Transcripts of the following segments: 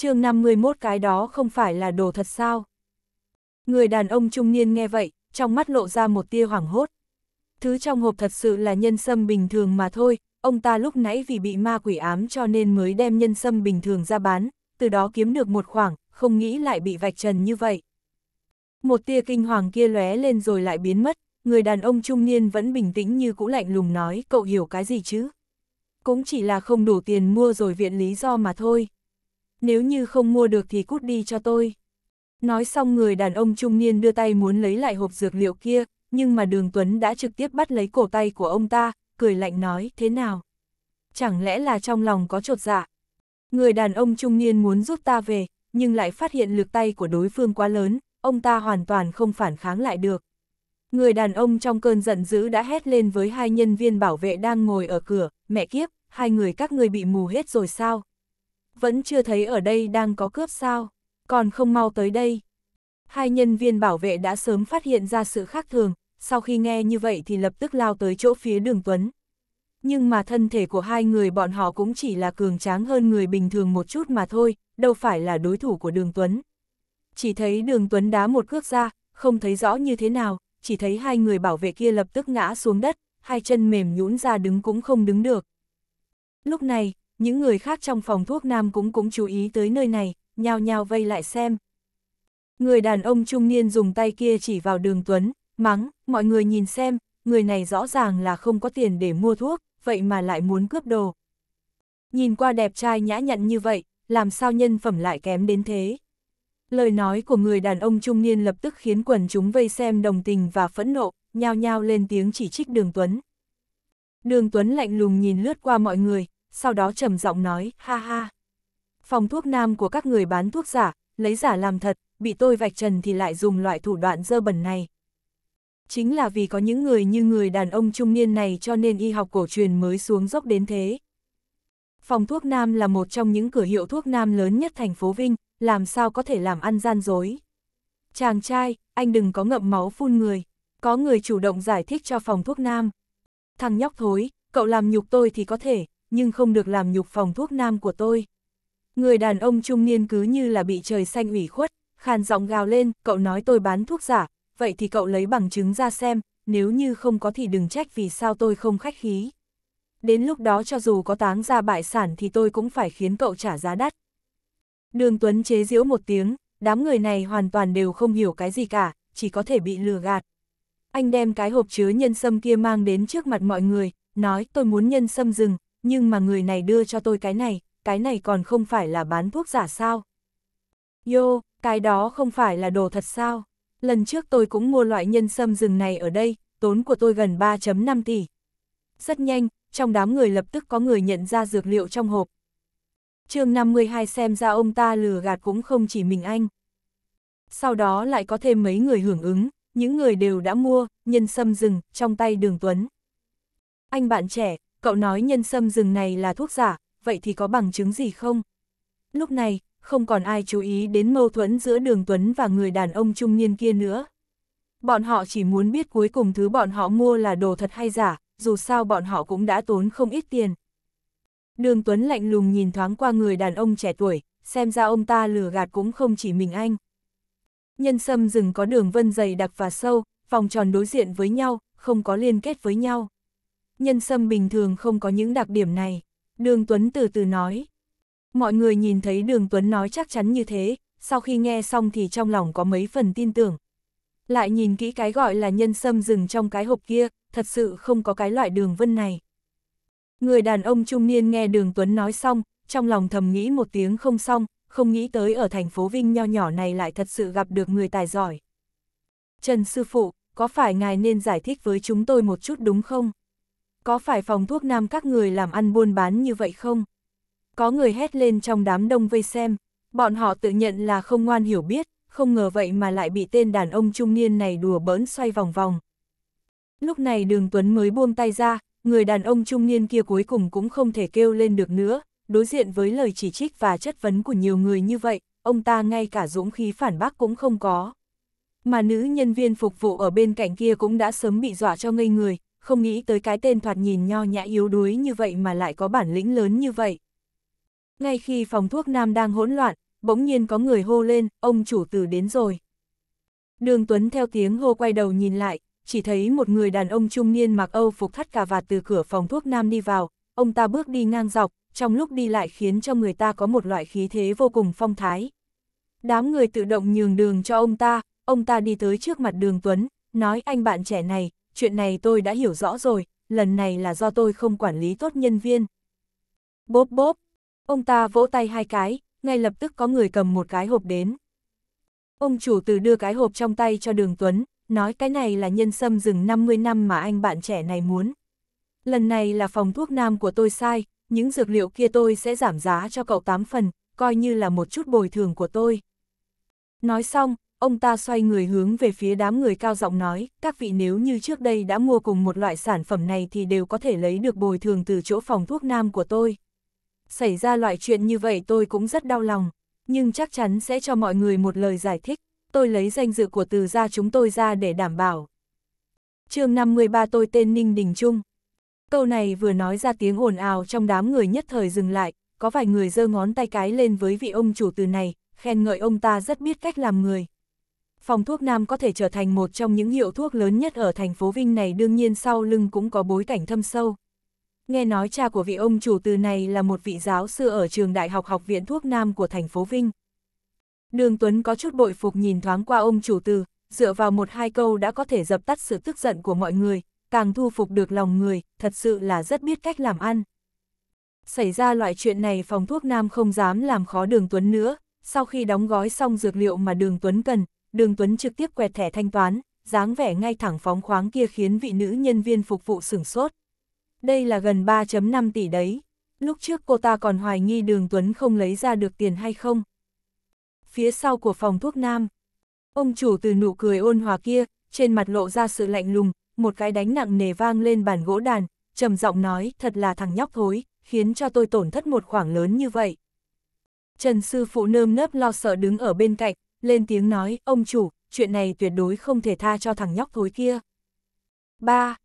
chương 51 cái đó không phải là đồ thật sao. Người đàn ông trung niên nghe vậy, trong mắt lộ ra một tia hoảng hốt. Thứ trong hộp thật sự là nhân sâm bình thường mà thôi, ông ta lúc nãy vì bị ma quỷ ám cho nên mới đem nhân sâm bình thường ra bán, từ đó kiếm được một khoảng, không nghĩ lại bị vạch trần như vậy. Một tia kinh hoàng kia lóe lên rồi lại biến mất, người đàn ông trung niên vẫn bình tĩnh như cũ lạnh lùng nói cậu hiểu cái gì chứ. Cũng chỉ là không đủ tiền mua rồi viện lý do mà thôi nếu như không mua được thì cút đi cho tôi. Nói xong người đàn ông trung niên đưa tay muốn lấy lại hộp dược liệu kia, nhưng mà đường Tuấn đã trực tiếp bắt lấy cổ tay của ông ta, cười lạnh nói thế nào. Chẳng lẽ là trong lòng có trột dạ. Người đàn ông trung niên muốn giúp ta về, nhưng lại phát hiện lực tay của đối phương quá lớn, ông ta hoàn toàn không phản kháng lại được. Người đàn ông trong cơn giận dữ đã hét lên với hai nhân viên bảo vệ đang ngồi ở cửa, mẹ kiếp, hai người các ngươi bị mù hết rồi sao? vẫn chưa thấy ở đây đang có cướp sao, còn không mau tới đây. Hai nhân viên bảo vệ đã sớm phát hiện ra sự khác thường, sau khi nghe như vậy thì lập tức lao tới chỗ phía đường Tuấn. Nhưng mà thân thể của hai người bọn họ cũng chỉ là cường tráng hơn người bình thường một chút mà thôi, đâu phải là đối thủ của đường Tuấn. Chỉ thấy đường Tuấn đá một cước ra, không thấy rõ như thế nào, chỉ thấy hai người bảo vệ kia lập tức ngã xuống đất, hai chân mềm nhũn ra đứng cũng không đứng được. Lúc này, những người khác trong phòng thuốc nam cũng cũng chú ý tới nơi này, nhao nhao vây lại xem. Người đàn ông trung niên dùng tay kia chỉ vào đường Tuấn, mắng, mọi người nhìn xem, người này rõ ràng là không có tiền để mua thuốc, vậy mà lại muốn cướp đồ. Nhìn qua đẹp trai nhã nhặn như vậy, làm sao nhân phẩm lại kém đến thế? Lời nói của người đàn ông trung niên lập tức khiến quần chúng vây xem đồng tình và phẫn nộ, nhao nhao lên tiếng chỉ trích Đường Tuấn. Đường Tuấn lạnh lùng nhìn lướt qua mọi người, sau đó trầm giọng nói, ha ha. Phòng thuốc nam của các người bán thuốc giả, lấy giả làm thật, bị tôi vạch trần thì lại dùng loại thủ đoạn dơ bẩn này. Chính là vì có những người như người đàn ông trung niên này cho nên y học cổ truyền mới xuống dốc đến thế. Phòng thuốc nam là một trong những cửa hiệu thuốc nam lớn nhất thành phố Vinh, làm sao có thể làm ăn gian dối. Chàng trai, anh đừng có ngậm máu phun người. Có người chủ động giải thích cho phòng thuốc nam. Thằng nhóc thối, cậu làm nhục tôi thì có thể, nhưng không được làm nhục phòng thuốc nam của tôi. Người đàn ông trung niên cứ như là bị trời xanh ủy khuất, khàn giọng gào lên, cậu nói tôi bán thuốc giả, vậy thì cậu lấy bằng chứng ra xem, nếu như không có thì đừng trách vì sao tôi không khách khí. Đến lúc đó cho dù có táng ra bại sản thì tôi cũng phải khiến cậu trả giá đắt. Đường Tuấn chế giễu một tiếng, đám người này hoàn toàn đều không hiểu cái gì cả, chỉ có thể bị lừa gạt. Anh đem cái hộp chứa nhân sâm kia mang đến trước mặt mọi người, nói tôi muốn nhân sâm rừng, nhưng mà người này đưa cho tôi cái này, cái này còn không phải là bán thuốc giả sao? Yo, cái đó không phải là đồ thật sao? Lần trước tôi cũng mua loại nhân sâm rừng này ở đây, tốn của tôi gần 3.5 tỷ. Rất nhanh, trong đám người lập tức có người nhận ra dược liệu trong hộp. chương 52 xem ra ông ta lừa gạt cũng không chỉ mình anh. Sau đó lại có thêm mấy người hưởng ứng, những người đều đã mua, nhân sâm rừng, trong tay đường Tuấn. Anh bạn trẻ, cậu nói nhân sâm rừng này là thuốc giả, vậy thì có bằng chứng gì không? Lúc này, không còn ai chú ý đến mâu thuẫn giữa đường Tuấn và người đàn ông trung niên kia nữa. Bọn họ chỉ muốn biết cuối cùng thứ bọn họ mua là đồ thật hay giả, dù sao bọn họ cũng đã tốn không ít tiền. Đường Tuấn lạnh lùng nhìn thoáng qua người đàn ông trẻ tuổi, xem ra ông ta lừa gạt cũng không chỉ mình anh. Nhân sâm rừng có đường vân dày đặc và sâu, vòng tròn đối diện với nhau, không có liên kết với nhau nhân sâm bình thường không có những đặc điểm này. Đường Tuấn từ từ nói. Mọi người nhìn thấy Đường Tuấn nói chắc chắn như thế, sau khi nghe xong thì trong lòng có mấy phần tin tưởng. Lại nhìn kỹ cái gọi là nhân sâm rừng trong cái hộp kia, thật sự không có cái loại đường vân này. Người đàn ông trung niên nghe Đường Tuấn nói xong, trong lòng thầm nghĩ một tiếng không xong, không nghĩ tới ở thành phố Vinh nho nhỏ này lại thật sự gặp được người tài giỏi. Trần Sư Phụ, có phải ngài nên giải thích với chúng tôi một chút đúng không? có phải phòng thuốc nam các người làm ăn buôn bán như vậy không? Có người hét lên trong đám đông vây xem, bọn họ tự nhận là không ngoan hiểu biết, không ngờ vậy mà lại bị tên đàn ông trung niên này đùa bỡn xoay vòng vòng. Lúc này đường Tuấn mới buông tay ra, người đàn ông trung niên kia cuối cùng cũng không thể kêu lên được nữa, đối diện với lời chỉ trích và chất vấn của nhiều người như vậy, ông ta ngay cả dũng khí phản bác cũng không có. Mà nữ nhân viên phục vụ ở bên cạnh kia cũng đã sớm bị dọa cho ngây người, không nghĩ tới cái tên thoạt nhìn nho nhã yếu đuối như vậy mà lại có bản lĩnh lớn như vậy. Ngay khi phòng thuốc nam đang hỗn loạn, bỗng nhiên có người hô lên, ông chủ tử đến rồi. Đường Tuấn theo tiếng hô quay đầu nhìn lại, chỉ thấy một người đàn ông trung niên mặc âu phục thắt cà vạt từ cửa phòng thuốc nam đi vào, ông ta bước đi ngang dọc, trong lúc đi lại khiến cho người ta có một loại khí thế vô cùng phong thái. Đám người tự động nhường đường cho ông ta, ông ta đi tới trước mặt đường Tuấn, nói anh bạn trẻ này, chuyện này tôi đã hiểu rõ rồi, lần này là do tôi không quản lý tốt nhân viên. Bốp bốp, ông ta vỗ tay hai cái, ngay lập tức có người cầm một cái hộp đến. Ông chủ từ đưa cái hộp trong tay cho Đường Tuấn, nói cái này là nhân sâm rừng 50 năm mà anh bạn trẻ này muốn. Lần này là phòng thuốc nam của tôi sai, những dược liệu kia tôi sẽ giảm giá cho cậu 8 phần, coi như là một chút bồi thường của tôi. Nói xong, ông ta xoay người hướng về phía đám người cao giọng nói, các vị nếu như trước đây đã mua cùng một loại sản phẩm này thì đều có thể lấy được bồi thường từ chỗ phòng thuốc nam của tôi. Xảy ra loại chuyện như vậy tôi cũng rất đau lòng, nhưng chắc chắn sẽ cho mọi người một lời giải thích, tôi lấy danh dự của từ gia chúng tôi ra để đảm bảo. chương 53 tôi tên Ninh Đình Trung. Câu này vừa nói ra tiếng ồn ào trong đám người nhất thời dừng lại, có vài người giơ ngón tay cái lên với vị ông chủ từ này, khen ngợi ông ta rất biết cách làm người phòng thuốc Nam có thể trở thành một trong những hiệu thuốc lớn nhất ở thành phố Vinh này đương nhiên sau lưng cũng có bối cảnh thâm sâu. Nghe nói cha của vị ông chủ từ này là một vị giáo sư ở trường Đại học Học viện Thuốc Nam của thành phố Vinh. Đường Tuấn có chút bội phục nhìn thoáng qua ông chủ từ, dựa vào một hai câu đã có thể dập tắt sự tức giận của mọi người, càng thu phục được lòng người, thật sự là rất biết cách làm ăn. Xảy ra loại chuyện này phòng thuốc nam không dám làm khó đường Tuấn nữa, sau khi đóng gói xong dược liệu mà đường Tuấn cần, đường Tuấn trực tiếp quẹt thẻ thanh toán, dáng vẻ ngay thẳng phóng khoáng kia khiến vị nữ nhân viên phục vụ sửng sốt. Đây là gần 3.5 tỷ đấy. Lúc trước cô ta còn hoài nghi đường Tuấn không lấy ra được tiền hay không. Phía sau của phòng thuốc nam, ông chủ từ nụ cười ôn hòa kia, trên mặt lộ ra sự lạnh lùng, một cái đánh nặng nề vang lên bàn gỗ đàn, trầm giọng nói thật là thằng nhóc thối, khiến cho tôi tổn thất một khoảng lớn như vậy. Trần sư phụ nơm nớp lo sợ đứng ở bên cạnh, lên tiếng nói, ông chủ, chuyện này tuyệt đối không thể tha cho thằng nhóc thối kia. 3.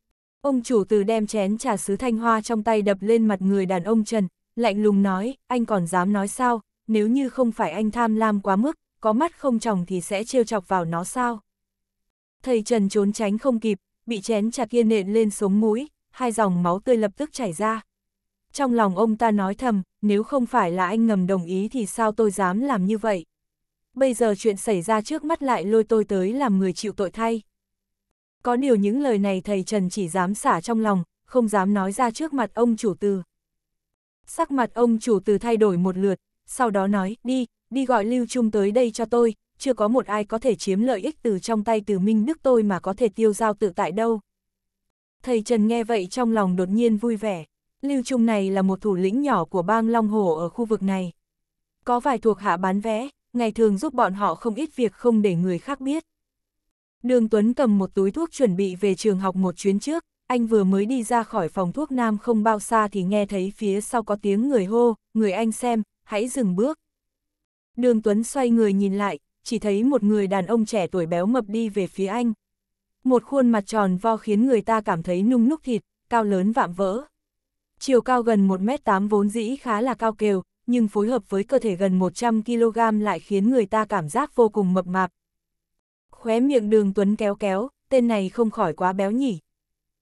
Ông chủ từ đem chén trà sứ thanh hoa trong tay đập lên mặt người đàn ông Trần, lạnh lùng nói, anh còn dám nói sao, nếu như không phải anh tham lam quá mức, có mắt không tròng thì sẽ trêu chọc vào nó sao. Thầy Trần trốn tránh không kịp, bị chén trà kia nện lên sống mũi, hai dòng máu tươi lập tức chảy ra. Trong lòng ông ta nói thầm, nếu không phải là anh ngầm đồng ý thì sao tôi dám làm như vậy bây giờ chuyện xảy ra trước mắt lại lôi tôi tới làm người chịu tội thay. Có điều những lời này thầy Trần chỉ dám xả trong lòng, không dám nói ra trước mặt ông chủ từ. Sắc mặt ông chủ từ thay đổi một lượt, sau đó nói, đi, đi gọi Lưu Trung tới đây cho tôi, chưa có một ai có thể chiếm lợi ích từ trong tay từ Minh Đức tôi mà có thể tiêu giao tự tại đâu. Thầy Trần nghe vậy trong lòng đột nhiên vui vẻ, Lưu Trung này là một thủ lĩnh nhỏ của bang Long Hồ ở khu vực này. Có vài thuộc hạ bán vé, ngày thường giúp bọn họ không ít việc không để người khác biết. Đường Tuấn cầm một túi thuốc chuẩn bị về trường học một chuyến trước, anh vừa mới đi ra khỏi phòng thuốc nam không bao xa thì nghe thấy phía sau có tiếng người hô, người anh xem, hãy dừng bước. Đường Tuấn xoay người nhìn lại, chỉ thấy một người đàn ông trẻ tuổi béo mập đi về phía anh. Một khuôn mặt tròn vo khiến người ta cảm thấy nung núc thịt, cao lớn vạm vỡ. Chiều cao gần 1m8 vốn dĩ khá là cao kiều nhưng phối hợp với cơ thể gần 100kg lại khiến người ta cảm giác vô cùng mập mạp. Khóe miệng đường Tuấn kéo kéo, tên này không khỏi quá béo nhỉ.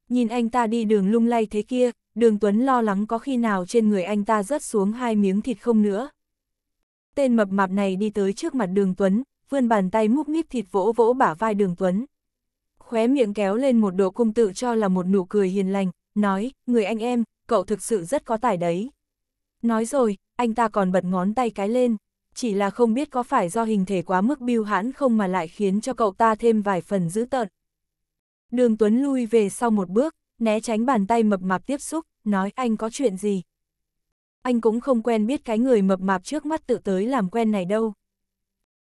Nhìn anh ta đi đường lung lay thế kia, đường Tuấn lo lắng có khi nào trên người anh ta rớt xuống hai miếng thịt không nữa. Tên mập mạp này đi tới trước mặt đường Tuấn, vươn bàn tay múc míp thịt vỗ vỗ bả vai đường Tuấn. Khóe miệng kéo lên một độ cung tự cho là một nụ cười hiền lành, nói, người anh em, cậu thực sự rất có tài đấy. Nói rồi, anh ta còn bật ngón tay cái lên, chỉ là không biết có phải do hình thể quá mức biêu hãn không mà lại khiến cho cậu ta thêm vài phần dữ tợn. Đường Tuấn lui về sau một bước, né tránh bàn tay mập mạp tiếp xúc, nói anh có chuyện gì. Anh cũng không quen biết cái người mập mạp trước mắt tự tới làm quen này đâu.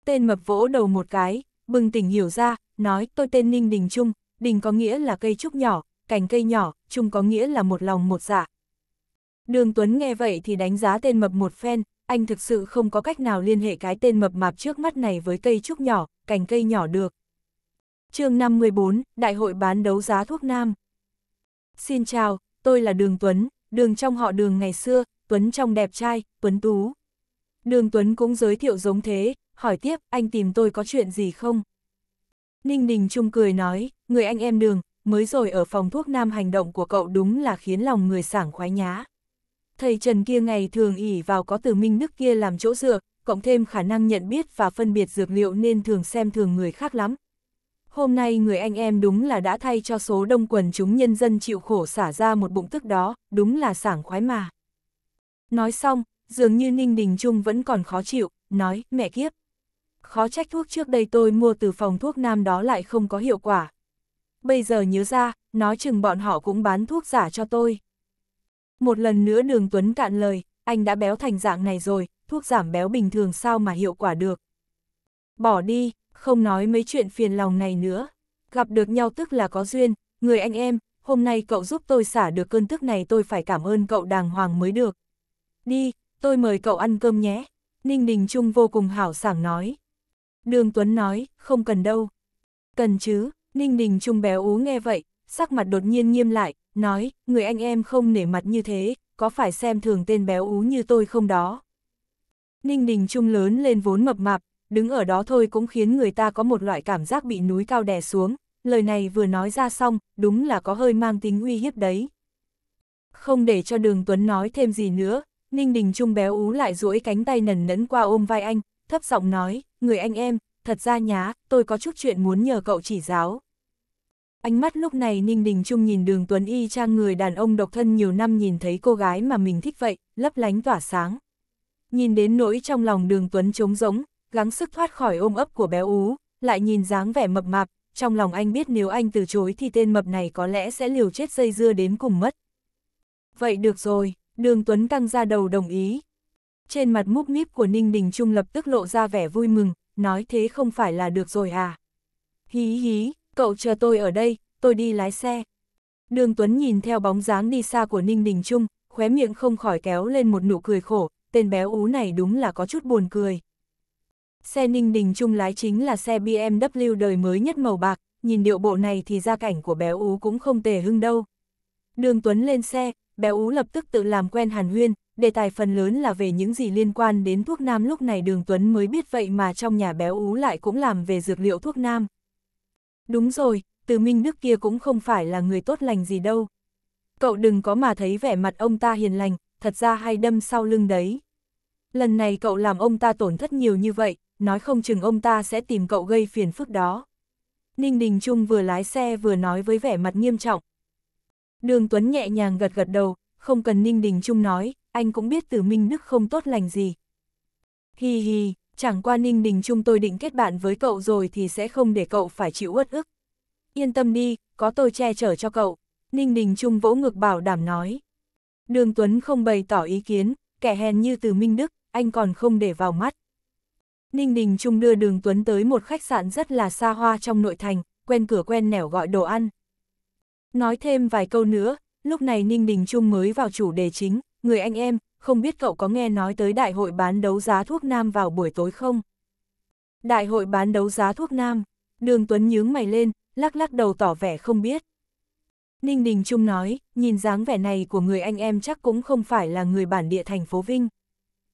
Tên mập vỗ đầu một cái, bừng tỉnh hiểu ra, nói tôi tên Ninh Đình Trung, Đình có nghĩa là cây trúc nhỏ, cành cây nhỏ, Trung có nghĩa là một lòng một dạ, Đường Tuấn nghe vậy thì đánh giá tên mập một phen, anh thực sự không có cách nào liên hệ cái tên mập mạp trước mắt này với cây trúc nhỏ, cành cây nhỏ được. chương 54, Đại hội bán đấu giá thuốc nam. Xin chào, tôi là Đường Tuấn, đường trong họ đường ngày xưa, Tuấn trong đẹp trai, Tuấn Tú. Đường Tuấn cũng giới thiệu giống thế, hỏi tiếp, anh tìm tôi có chuyện gì không? Ninh Đình Trung cười nói, người anh em đường, mới rồi ở phòng thuốc nam hành động của cậu đúng là khiến lòng người sảng khoái nhá thầy Trần kia ngày thường ỉ vào có từ minh nước kia làm chỗ dựa, cộng thêm khả năng nhận biết và phân biệt dược liệu nên thường xem thường người khác lắm. Hôm nay người anh em đúng là đã thay cho số đông quần chúng nhân dân chịu khổ xả ra một bụng tức đó, đúng là sảng khoái mà. Nói xong, dường như Ninh Đình Trung vẫn còn khó chịu, nói, mẹ kiếp. Khó trách thuốc trước đây tôi mua từ phòng thuốc nam đó lại không có hiệu quả. Bây giờ nhớ ra, nói chừng bọn họ cũng bán thuốc giả cho tôi. Một lần nữa đường Tuấn cạn lời, anh đã béo thành dạng này rồi, thuốc giảm béo bình thường sao mà hiệu quả được. Bỏ đi, không nói mấy chuyện phiền lòng này nữa. Gặp được nhau tức là có duyên, người anh em, hôm nay cậu giúp tôi xả được cơn tức này tôi phải cảm ơn cậu đàng hoàng mới được. Đi, tôi mời cậu ăn cơm nhé. Ninh Đình Trung vô cùng hảo sảng nói. Đường Tuấn nói, không cần đâu. Cần chứ, Ninh Đình Trung béo ú nghe vậy, sắc mặt đột nhiên nghiêm lại, nói, người anh em không nể mặt như thế, có phải xem thường tên béo ú như tôi không đó. Ninh Đình Trung lớn lên vốn mập mạp, đứng ở đó thôi cũng khiến người ta có một loại cảm giác bị núi cao đè xuống, lời này vừa nói ra xong, đúng là có hơi mang tính uy hiếp đấy. Không để cho Đường Tuấn nói thêm gì nữa, Ninh Đình Trung béo ú lại duỗi cánh tay nần nẫn qua ôm vai anh, thấp giọng nói, người anh em, thật ra nhá, tôi có chút chuyện muốn nhờ cậu chỉ giáo. Ánh mắt lúc này Ninh Đình Trung nhìn đường Tuấn Y trang người đàn ông độc thân nhiều năm nhìn thấy cô gái mà mình thích vậy, lấp lánh tỏa sáng. Nhìn đến nỗi trong lòng đường Tuấn trống rỗng, gắng sức thoát khỏi ôm ấp của béo ú, lại nhìn dáng vẻ mập mạp, trong lòng anh biết nếu anh từ chối thì tên mập này có lẽ sẽ liều chết dây dưa đến cùng mất. Vậy được rồi, đường Tuấn căng ra đầu đồng ý. Trên mặt múc míp của Ninh Đình Trung lập tức lộ ra vẻ vui mừng, nói thế không phải là được rồi à. Hí hí, cậu chờ tôi ở đây, tôi đi lái xe. Đường Tuấn nhìn theo bóng dáng đi xa của Ninh Đình Trung, khóe miệng không khỏi kéo lên một nụ cười khổ, tên béo ú này đúng là có chút buồn cười. Xe Ninh Đình Trung lái chính là xe BMW đời mới nhất màu bạc, nhìn điệu bộ này thì gia cảnh của béo ú cũng không tề hưng đâu. Đường Tuấn lên xe, béo ú lập tức tự làm quen Hàn Huyên, đề tài phần lớn là về những gì liên quan đến thuốc nam lúc này Đường Tuấn mới biết vậy mà trong nhà béo ú lại cũng làm về dược liệu thuốc nam. Đúng rồi, từ minh đức kia cũng không phải là người tốt lành gì đâu. Cậu đừng có mà thấy vẻ mặt ông ta hiền lành, thật ra hay đâm sau lưng đấy. Lần này cậu làm ông ta tổn thất nhiều như vậy, nói không chừng ông ta sẽ tìm cậu gây phiền phức đó. Ninh Đình Trung vừa lái xe vừa nói với vẻ mặt nghiêm trọng. Đường Tuấn nhẹ nhàng gật gật đầu, không cần Ninh Đình Trung nói, anh cũng biết từ Minh Đức không tốt lành gì. Hi hi, chẳng qua ninh đình chung tôi định kết bạn với cậu rồi thì sẽ không để cậu phải chịu uất ức. Yên tâm đi, có tôi che chở cho cậu, ninh đình chung vỗ ngực bảo đảm nói. Đường Tuấn không bày tỏ ý kiến, kẻ hèn như từ Minh Đức, anh còn không để vào mắt. Ninh Đình Trung đưa Đường Tuấn tới một khách sạn rất là xa hoa trong nội thành, quen cửa quen nẻo gọi đồ ăn. Nói thêm vài câu nữa, lúc này Ninh Đình Trung mới vào chủ đề chính, người anh em, không biết cậu có nghe nói tới đại hội bán đấu giá thuốc nam vào buổi tối không? Đại hội bán đấu giá thuốc nam, đường Tuấn nhướng mày lên, lắc lắc đầu tỏ vẻ không biết. Ninh Đình Trung nói, nhìn dáng vẻ này của người anh em chắc cũng không phải là người bản địa thành phố Vinh.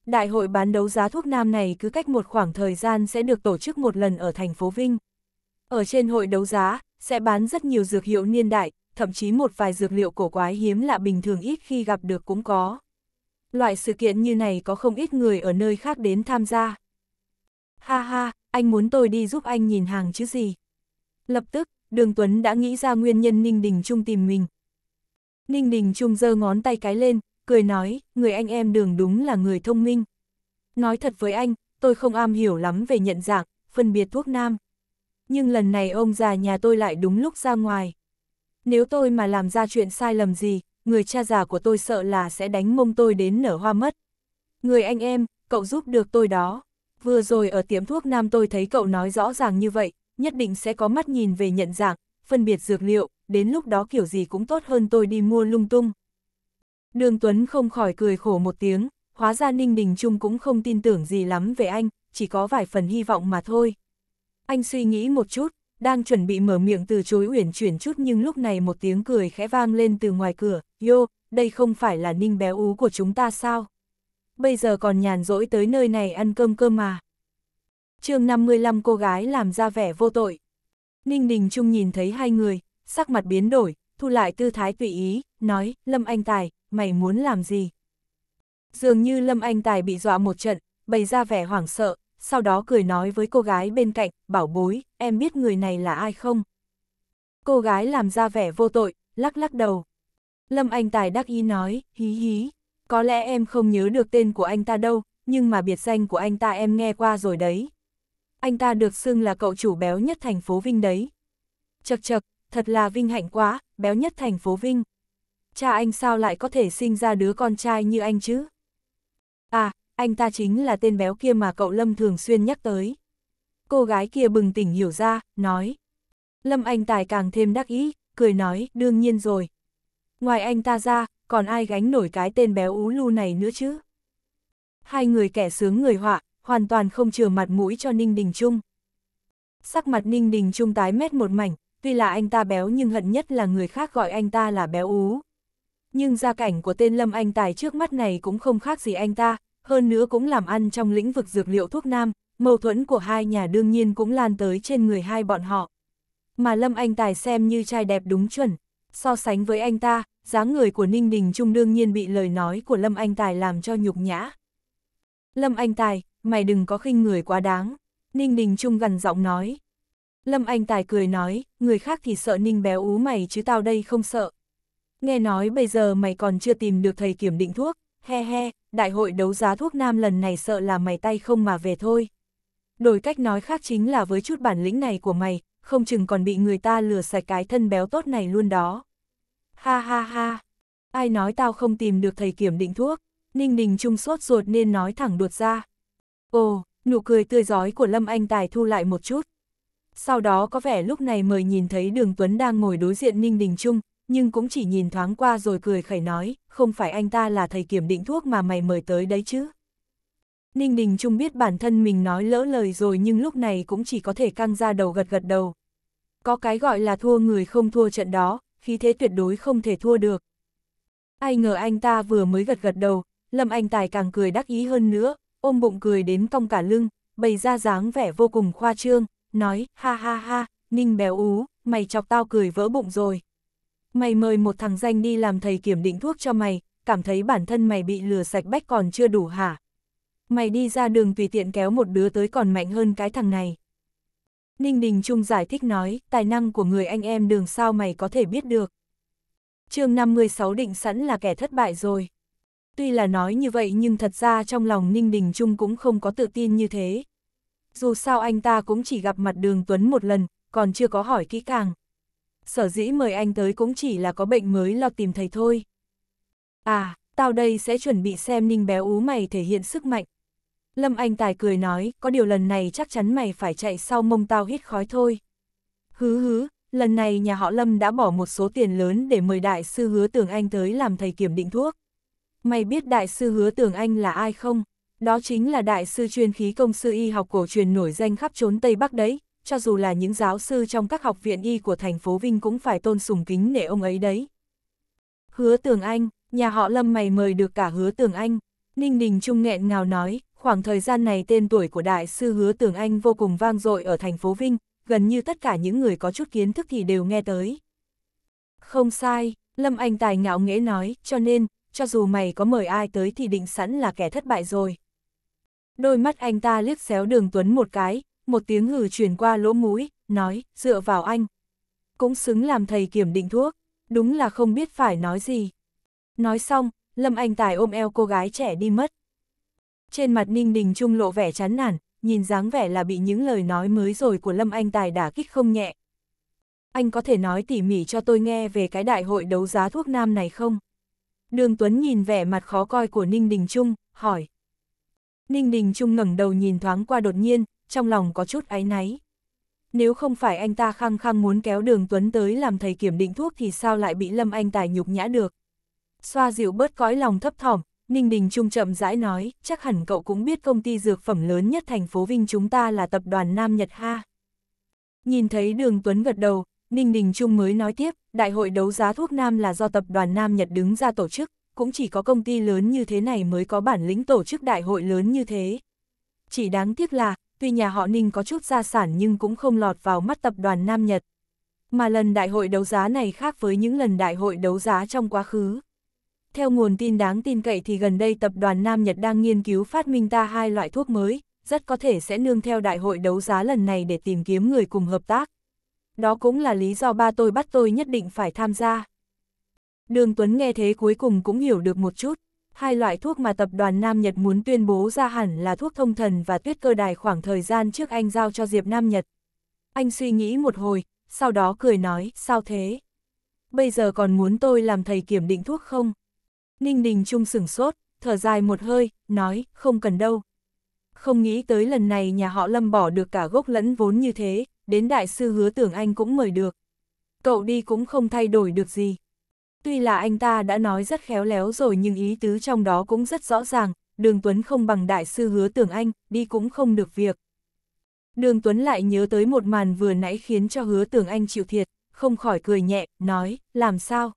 Đại hội bán đấu giá thuốc nam này cứ cách một khoảng thời gian sẽ được tổ chức một lần ở thành phố Vinh. Ở trên hội đấu giá, sẽ bán rất nhiều dược hiệu niên đại, thậm chí một vài dược liệu cổ quái hiếm lạ bình thường ít khi gặp được cũng có loại sự kiện như này có không ít người ở nơi khác đến tham gia. Ha ha, anh muốn tôi đi giúp anh nhìn hàng chứ gì. Lập tức, Đường Tuấn đã nghĩ ra nguyên nhân Ninh Đình Trung tìm mình. Ninh Đình Trung giơ ngón tay cái lên, cười nói, người anh em đường đúng là người thông minh. Nói thật với anh, tôi không am hiểu lắm về nhận dạng, phân biệt thuốc nam. Nhưng lần này ông già nhà tôi lại đúng lúc ra ngoài. Nếu tôi mà làm ra chuyện sai lầm gì, người cha già của tôi sợ là sẽ đánh mông tôi đến nở hoa mất. Người anh em, cậu giúp được tôi đó. Vừa rồi ở tiệm thuốc nam tôi thấy cậu nói rõ ràng như vậy, nhất định sẽ có mắt nhìn về nhận dạng, phân biệt dược liệu, đến lúc đó kiểu gì cũng tốt hơn tôi đi mua lung tung. Đường Tuấn không khỏi cười khổ một tiếng, hóa ra Ninh Đình Trung cũng không tin tưởng gì lắm về anh, chỉ có vài phần hy vọng mà thôi. Anh suy nghĩ một chút, đang chuẩn bị mở miệng từ chối uyển chuyển chút nhưng lúc này một tiếng cười khẽ vang lên từ ngoài cửa, Yo, đây không phải là ninh béo ú của chúng ta sao? Bây giờ còn nhàn rỗi tới nơi này ăn cơm cơm mà. chương 55 cô gái làm ra vẻ vô tội. Ninh Đình Trung nhìn thấy hai người, sắc mặt biến đổi, thu lại tư thái tùy ý, nói, Lâm Anh Tài, mày muốn làm gì? Dường như Lâm Anh Tài bị dọa một trận, bày ra vẻ hoảng sợ, sau đó cười nói với cô gái bên cạnh, bảo bối, em biết người này là ai không? Cô gái làm ra vẻ vô tội, lắc lắc đầu, Lâm Anh Tài đắc ý nói, hí hí, có lẽ em không nhớ được tên của anh ta đâu, nhưng mà biệt danh của anh ta em nghe qua rồi đấy. Anh ta được xưng là cậu chủ béo nhất thành phố Vinh đấy. Chật chật, thật là vinh hạnh quá, béo nhất thành phố Vinh. Cha anh sao lại có thể sinh ra đứa con trai như anh chứ? À, anh ta chính là tên béo kia mà cậu Lâm thường xuyên nhắc tới. Cô gái kia bừng tỉnh hiểu ra, nói. Lâm Anh Tài càng thêm đắc ý, cười nói, đương nhiên rồi, Ngoài anh ta ra, còn ai gánh nổi cái tên béo ú lu này nữa chứ? Hai người kẻ sướng người họa, hoàn toàn không chừa mặt mũi cho Ninh Đình Trung. Sắc mặt Ninh Đình Trung tái mét một mảnh, tuy là anh ta béo nhưng hận nhất là người khác gọi anh ta là béo ú. Nhưng gia cảnh của tên Lâm Anh Tài trước mắt này cũng không khác gì anh ta, hơn nữa cũng làm ăn trong lĩnh vực dược liệu thuốc nam, mâu thuẫn của hai nhà đương nhiên cũng lan tới trên người hai bọn họ. Mà Lâm Anh Tài xem như trai đẹp đúng chuẩn, So sánh với anh ta, dáng người của Ninh Đình Trung đương nhiên bị lời nói của Lâm Anh Tài làm cho nhục nhã. Lâm Anh Tài, mày đừng có khinh người quá đáng. Ninh Đình Trung gần giọng nói. Lâm Anh Tài cười nói, người khác thì sợ Ninh béo ú mày chứ tao đây không sợ. Nghe nói bây giờ mày còn chưa tìm được thầy kiểm định thuốc, he he, đại hội đấu giá thuốc nam lần này sợ là mày tay không mà về thôi. Đổi cách nói khác chính là với chút bản lĩnh này của mày, không chừng còn bị người ta lừa sạch cái thân béo tốt này luôn đó. Ha ha ha. Ai nói tao không tìm được thầy kiểm định thuốc? Ninh Đình Trung sốt ruột nên nói thẳng đột ra. Ồ, nụ cười tươi giói của Lâm Anh Tài thu lại một chút. Sau đó có vẻ lúc này mời nhìn thấy Đường Tuấn đang ngồi đối diện Ninh Đình Trung, nhưng cũng chỉ nhìn thoáng qua rồi cười khẩy nói, không phải anh ta là thầy kiểm định thuốc mà mày mời tới đấy chứ. Ninh Đình Trung biết bản thân mình nói lỡ lời rồi nhưng lúc này cũng chỉ có thể căng ra đầu gật gật đầu. Có cái gọi là thua người không thua trận đó, khí thế tuyệt đối không thể thua được. Ai ngờ anh ta vừa mới gật gật đầu, Lâm Anh Tài càng cười đắc ý hơn nữa, ôm bụng cười đến cong cả lưng, bày ra dáng vẻ vô cùng khoa trương, nói, ha ha ha, Ninh béo ú, mày chọc tao cười vỡ bụng rồi. Mày mời một thằng danh đi làm thầy kiểm định thuốc cho mày, cảm thấy bản thân mày bị lừa sạch bách còn chưa đủ hả? Mày đi ra đường tùy tiện kéo một đứa tới còn mạnh hơn cái thằng này. Ninh Đình Trung giải thích nói, tài năng của người anh em đường sao mày có thể biết được. chương 56 định sẵn là kẻ thất bại rồi. Tuy là nói như vậy nhưng thật ra trong lòng Ninh Đình Trung cũng không có tự tin như thế. Dù sao anh ta cũng chỉ gặp mặt đường Tuấn một lần, còn chưa có hỏi kỹ càng. Sở dĩ mời anh tới cũng chỉ là có bệnh mới lo tìm thầy thôi. À, tao đây sẽ chuẩn bị xem Ninh béo ú mày thể hiện sức mạnh, Lâm Anh Tài cười nói, có điều lần này chắc chắn mày phải chạy sau mông tao hít khói thôi. Hứ hứ, lần này nhà họ Lâm đã bỏ một số tiền lớn để mời đại sư hứa Tường Anh tới làm thầy kiểm định thuốc. Mày biết đại sư hứa Tường Anh là ai không? Đó chính là đại sư chuyên khí công sư y học cổ truyền nổi danh khắp trốn Tây Bắc đấy, cho dù là những giáo sư trong các học viện y của thành phố Vinh cũng phải tôn sùng kính nể ông ấy đấy. Hứa Tường Anh, nhà họ Lâm mày mời được cả Hứa Tường Anh. Ninh Đình Trung nghẹn ngào nói, Khoảng thời gian này tên tuổi của đại sư Hứa Tường Anh vô cùng vang dội ở thành phố Vinh, gần như tất cả những người có chút kiến thức thì đều nghe tới. Không sai, Lâm Anh Tài ngạo nghễ nói, cho nên, cho dù mày có mời ai tới thì định sẵn là kẻ thất bại rồi. Đôi mắt anh ta liếc xéo đường Tuấn một cái, một tiếng hừ truyền qua lỗ mũi, nói, dựa vào anh. Cũng xứng làm thầy kiểm định thuốc, đúng là không biết phải nói gì. Nói xong, Lâm Anh Tài ôm eo cô gái trẻ đi mất. Trên mặt Ninh Đình Trung lộ vẻ chán nản, nhìn dáng vẻ là bị những lời nói mới rồi của Lâm Anh Tài đả kích không nhẹ. Anh có thể nói tỉ mỉ cho tôi nghe về cái đại hội đấu giá thuốc nam này không? Đường Tuấn nhìn vẻ mặt khó coi của Ninh Đình Trung, hỏi. Ninh Đình Trung ngẩng đầu nhìn thoáng qua đột nhiên, trong lòng có chút áy náy. Nếu không phải anh ta khăng khăng muốn kéo đường Tuấn tới làm thầy kiểm định thuốc thì sao lại bị Lâm Anh Tài nhục nhã được. Xoa dịu bớt cõi lòng thấp thỏm, Ninh Đình Trung chậm rãi nói, chắc hẳn cậu cũng biết công ty dược phẩm lớn nhất thành phố Vinh chúng ta là tập đoàn Nam Nhật ha. Nhìn thấy Đường Tuấn gật đầu, Ninh Đình Trung mới nói tiếp, đại hội đấu giá thuốc Nam là do tập đoàn Nam Nhật đứng ra tổ chức, cũng chỉ có công ty lớn như thế này mới có bản lĩnh tổ chức đại hội lớn như thế. Chỉ đáng tiếc là, tuy nhà họ Ninh có chút gia sản nhưng cũng không lọt vào mắt tập đoàn Nam Nhật. Mà lần đại hội đấu giá này khác với những lần đại hội đấu giá trong quá khứ. Theo nguồn tin đáng tin cậy thì gần đây tập đoàn Nam Nhật đang nghiên cứu phát minh ra hai loại thuốc mới, rất có thể sẽ nương theo đại hội đấu giá lần này để tìm kiếm người cùng hợp tác. Đó cũng là lý do ba tôi bắt tôi nhất định phải tham gia. Đường Tuấn nghe thế cuối cùng cũng hiểu được một chút, hai loại thuốc mà tập đoàn Nam Nhật muốn tuyên bố ra hẳn là thuốc thông thần và tuyết cơ đài khoảng thời gian trước anh giao cho Diệp Nam Nhật. Anh suy nghĩ một hồi, sau đó cười nói, sao thế? Bây giờ còn muốn tôi làm thầy kiểm định thuốc không? Ninh Đình Trung sửng sốt, thở dài một hơi, nói, không cần đâu. Không nghĩ tới lần này nhà họ Lâm bỏ được cả gốc lẫn vốn như thế, đến đại sư hứa tưởng anh cũng mời được. Cậu đi cũng không thay đổi được gì. Tuy là anh ta đã nói rất khéo léo rồi nhưng ý tứ trong đó cũng rất rõ ràng, Đường Tuấn không bằng đại sư hứa tưởng anh, đi cũng không được việc. Đường Tuấn lại nhớ tới một màn vừa nãy khiến cho hứa tưởng anh chịu thiệt, không khỏi cười nhẹ, nói, làm sao?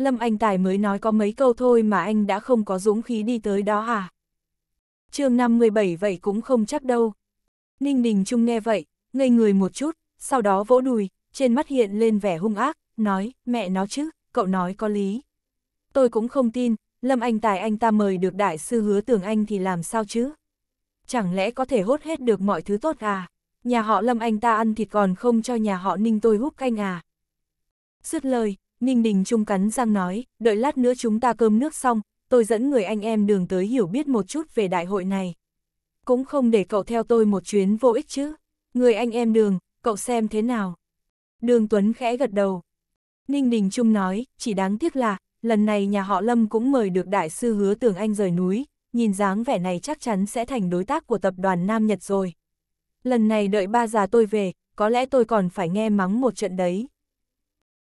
Lâm Anh Tài mới nói có mấy câu thôi mà anh đã không có dũng khí đi tới đó à? chương 57 vậy cũng không chắc đâu. Ninh Đình Trung nghe vậy, ngây người một chút, sau đó vỗ đùi, trên mắt hiện lên vẻ hung ác, nói, mẹ nó chứ, cậu nói có lý. Tôi cũng không tin, Lâm Anh Tài anh ta mời được đại sư hứa tưởng anh thì làm sao chứ? Chẳng lẽ có thể hốt hết được mọi thứ tốt à? Nhà họ Lâm Anh ta ăn thịt còn không cho nhà họ Ninh tôi hút canh à? Dứt lời, Ninh Đình Trung cắn răng nói, đợi lát nữa chúng ta cơm nước xong, tôi dẫn người anh em đường tới hiểu biết một chút về đại hội này. Cũng không để cậu theo tôi một chuyến vô ích chứ. Người anh em đường, cậu xem thế nào? Đường Tuấn khẽ gật đầu. Ninh Đình Trung nói, chỉ đáng tiếc là, lần này nhà họ Lâm cũng mời được đại sư hứa tưởng anh rời núi, nhìn dáng vẻ này chắc chắn sẽ thành đối tác của tập đoàn Nam Nhật rồi. Lần này đợi ba già tôi về, có lẽ tôi còn phải nghe mắng một trận đấy.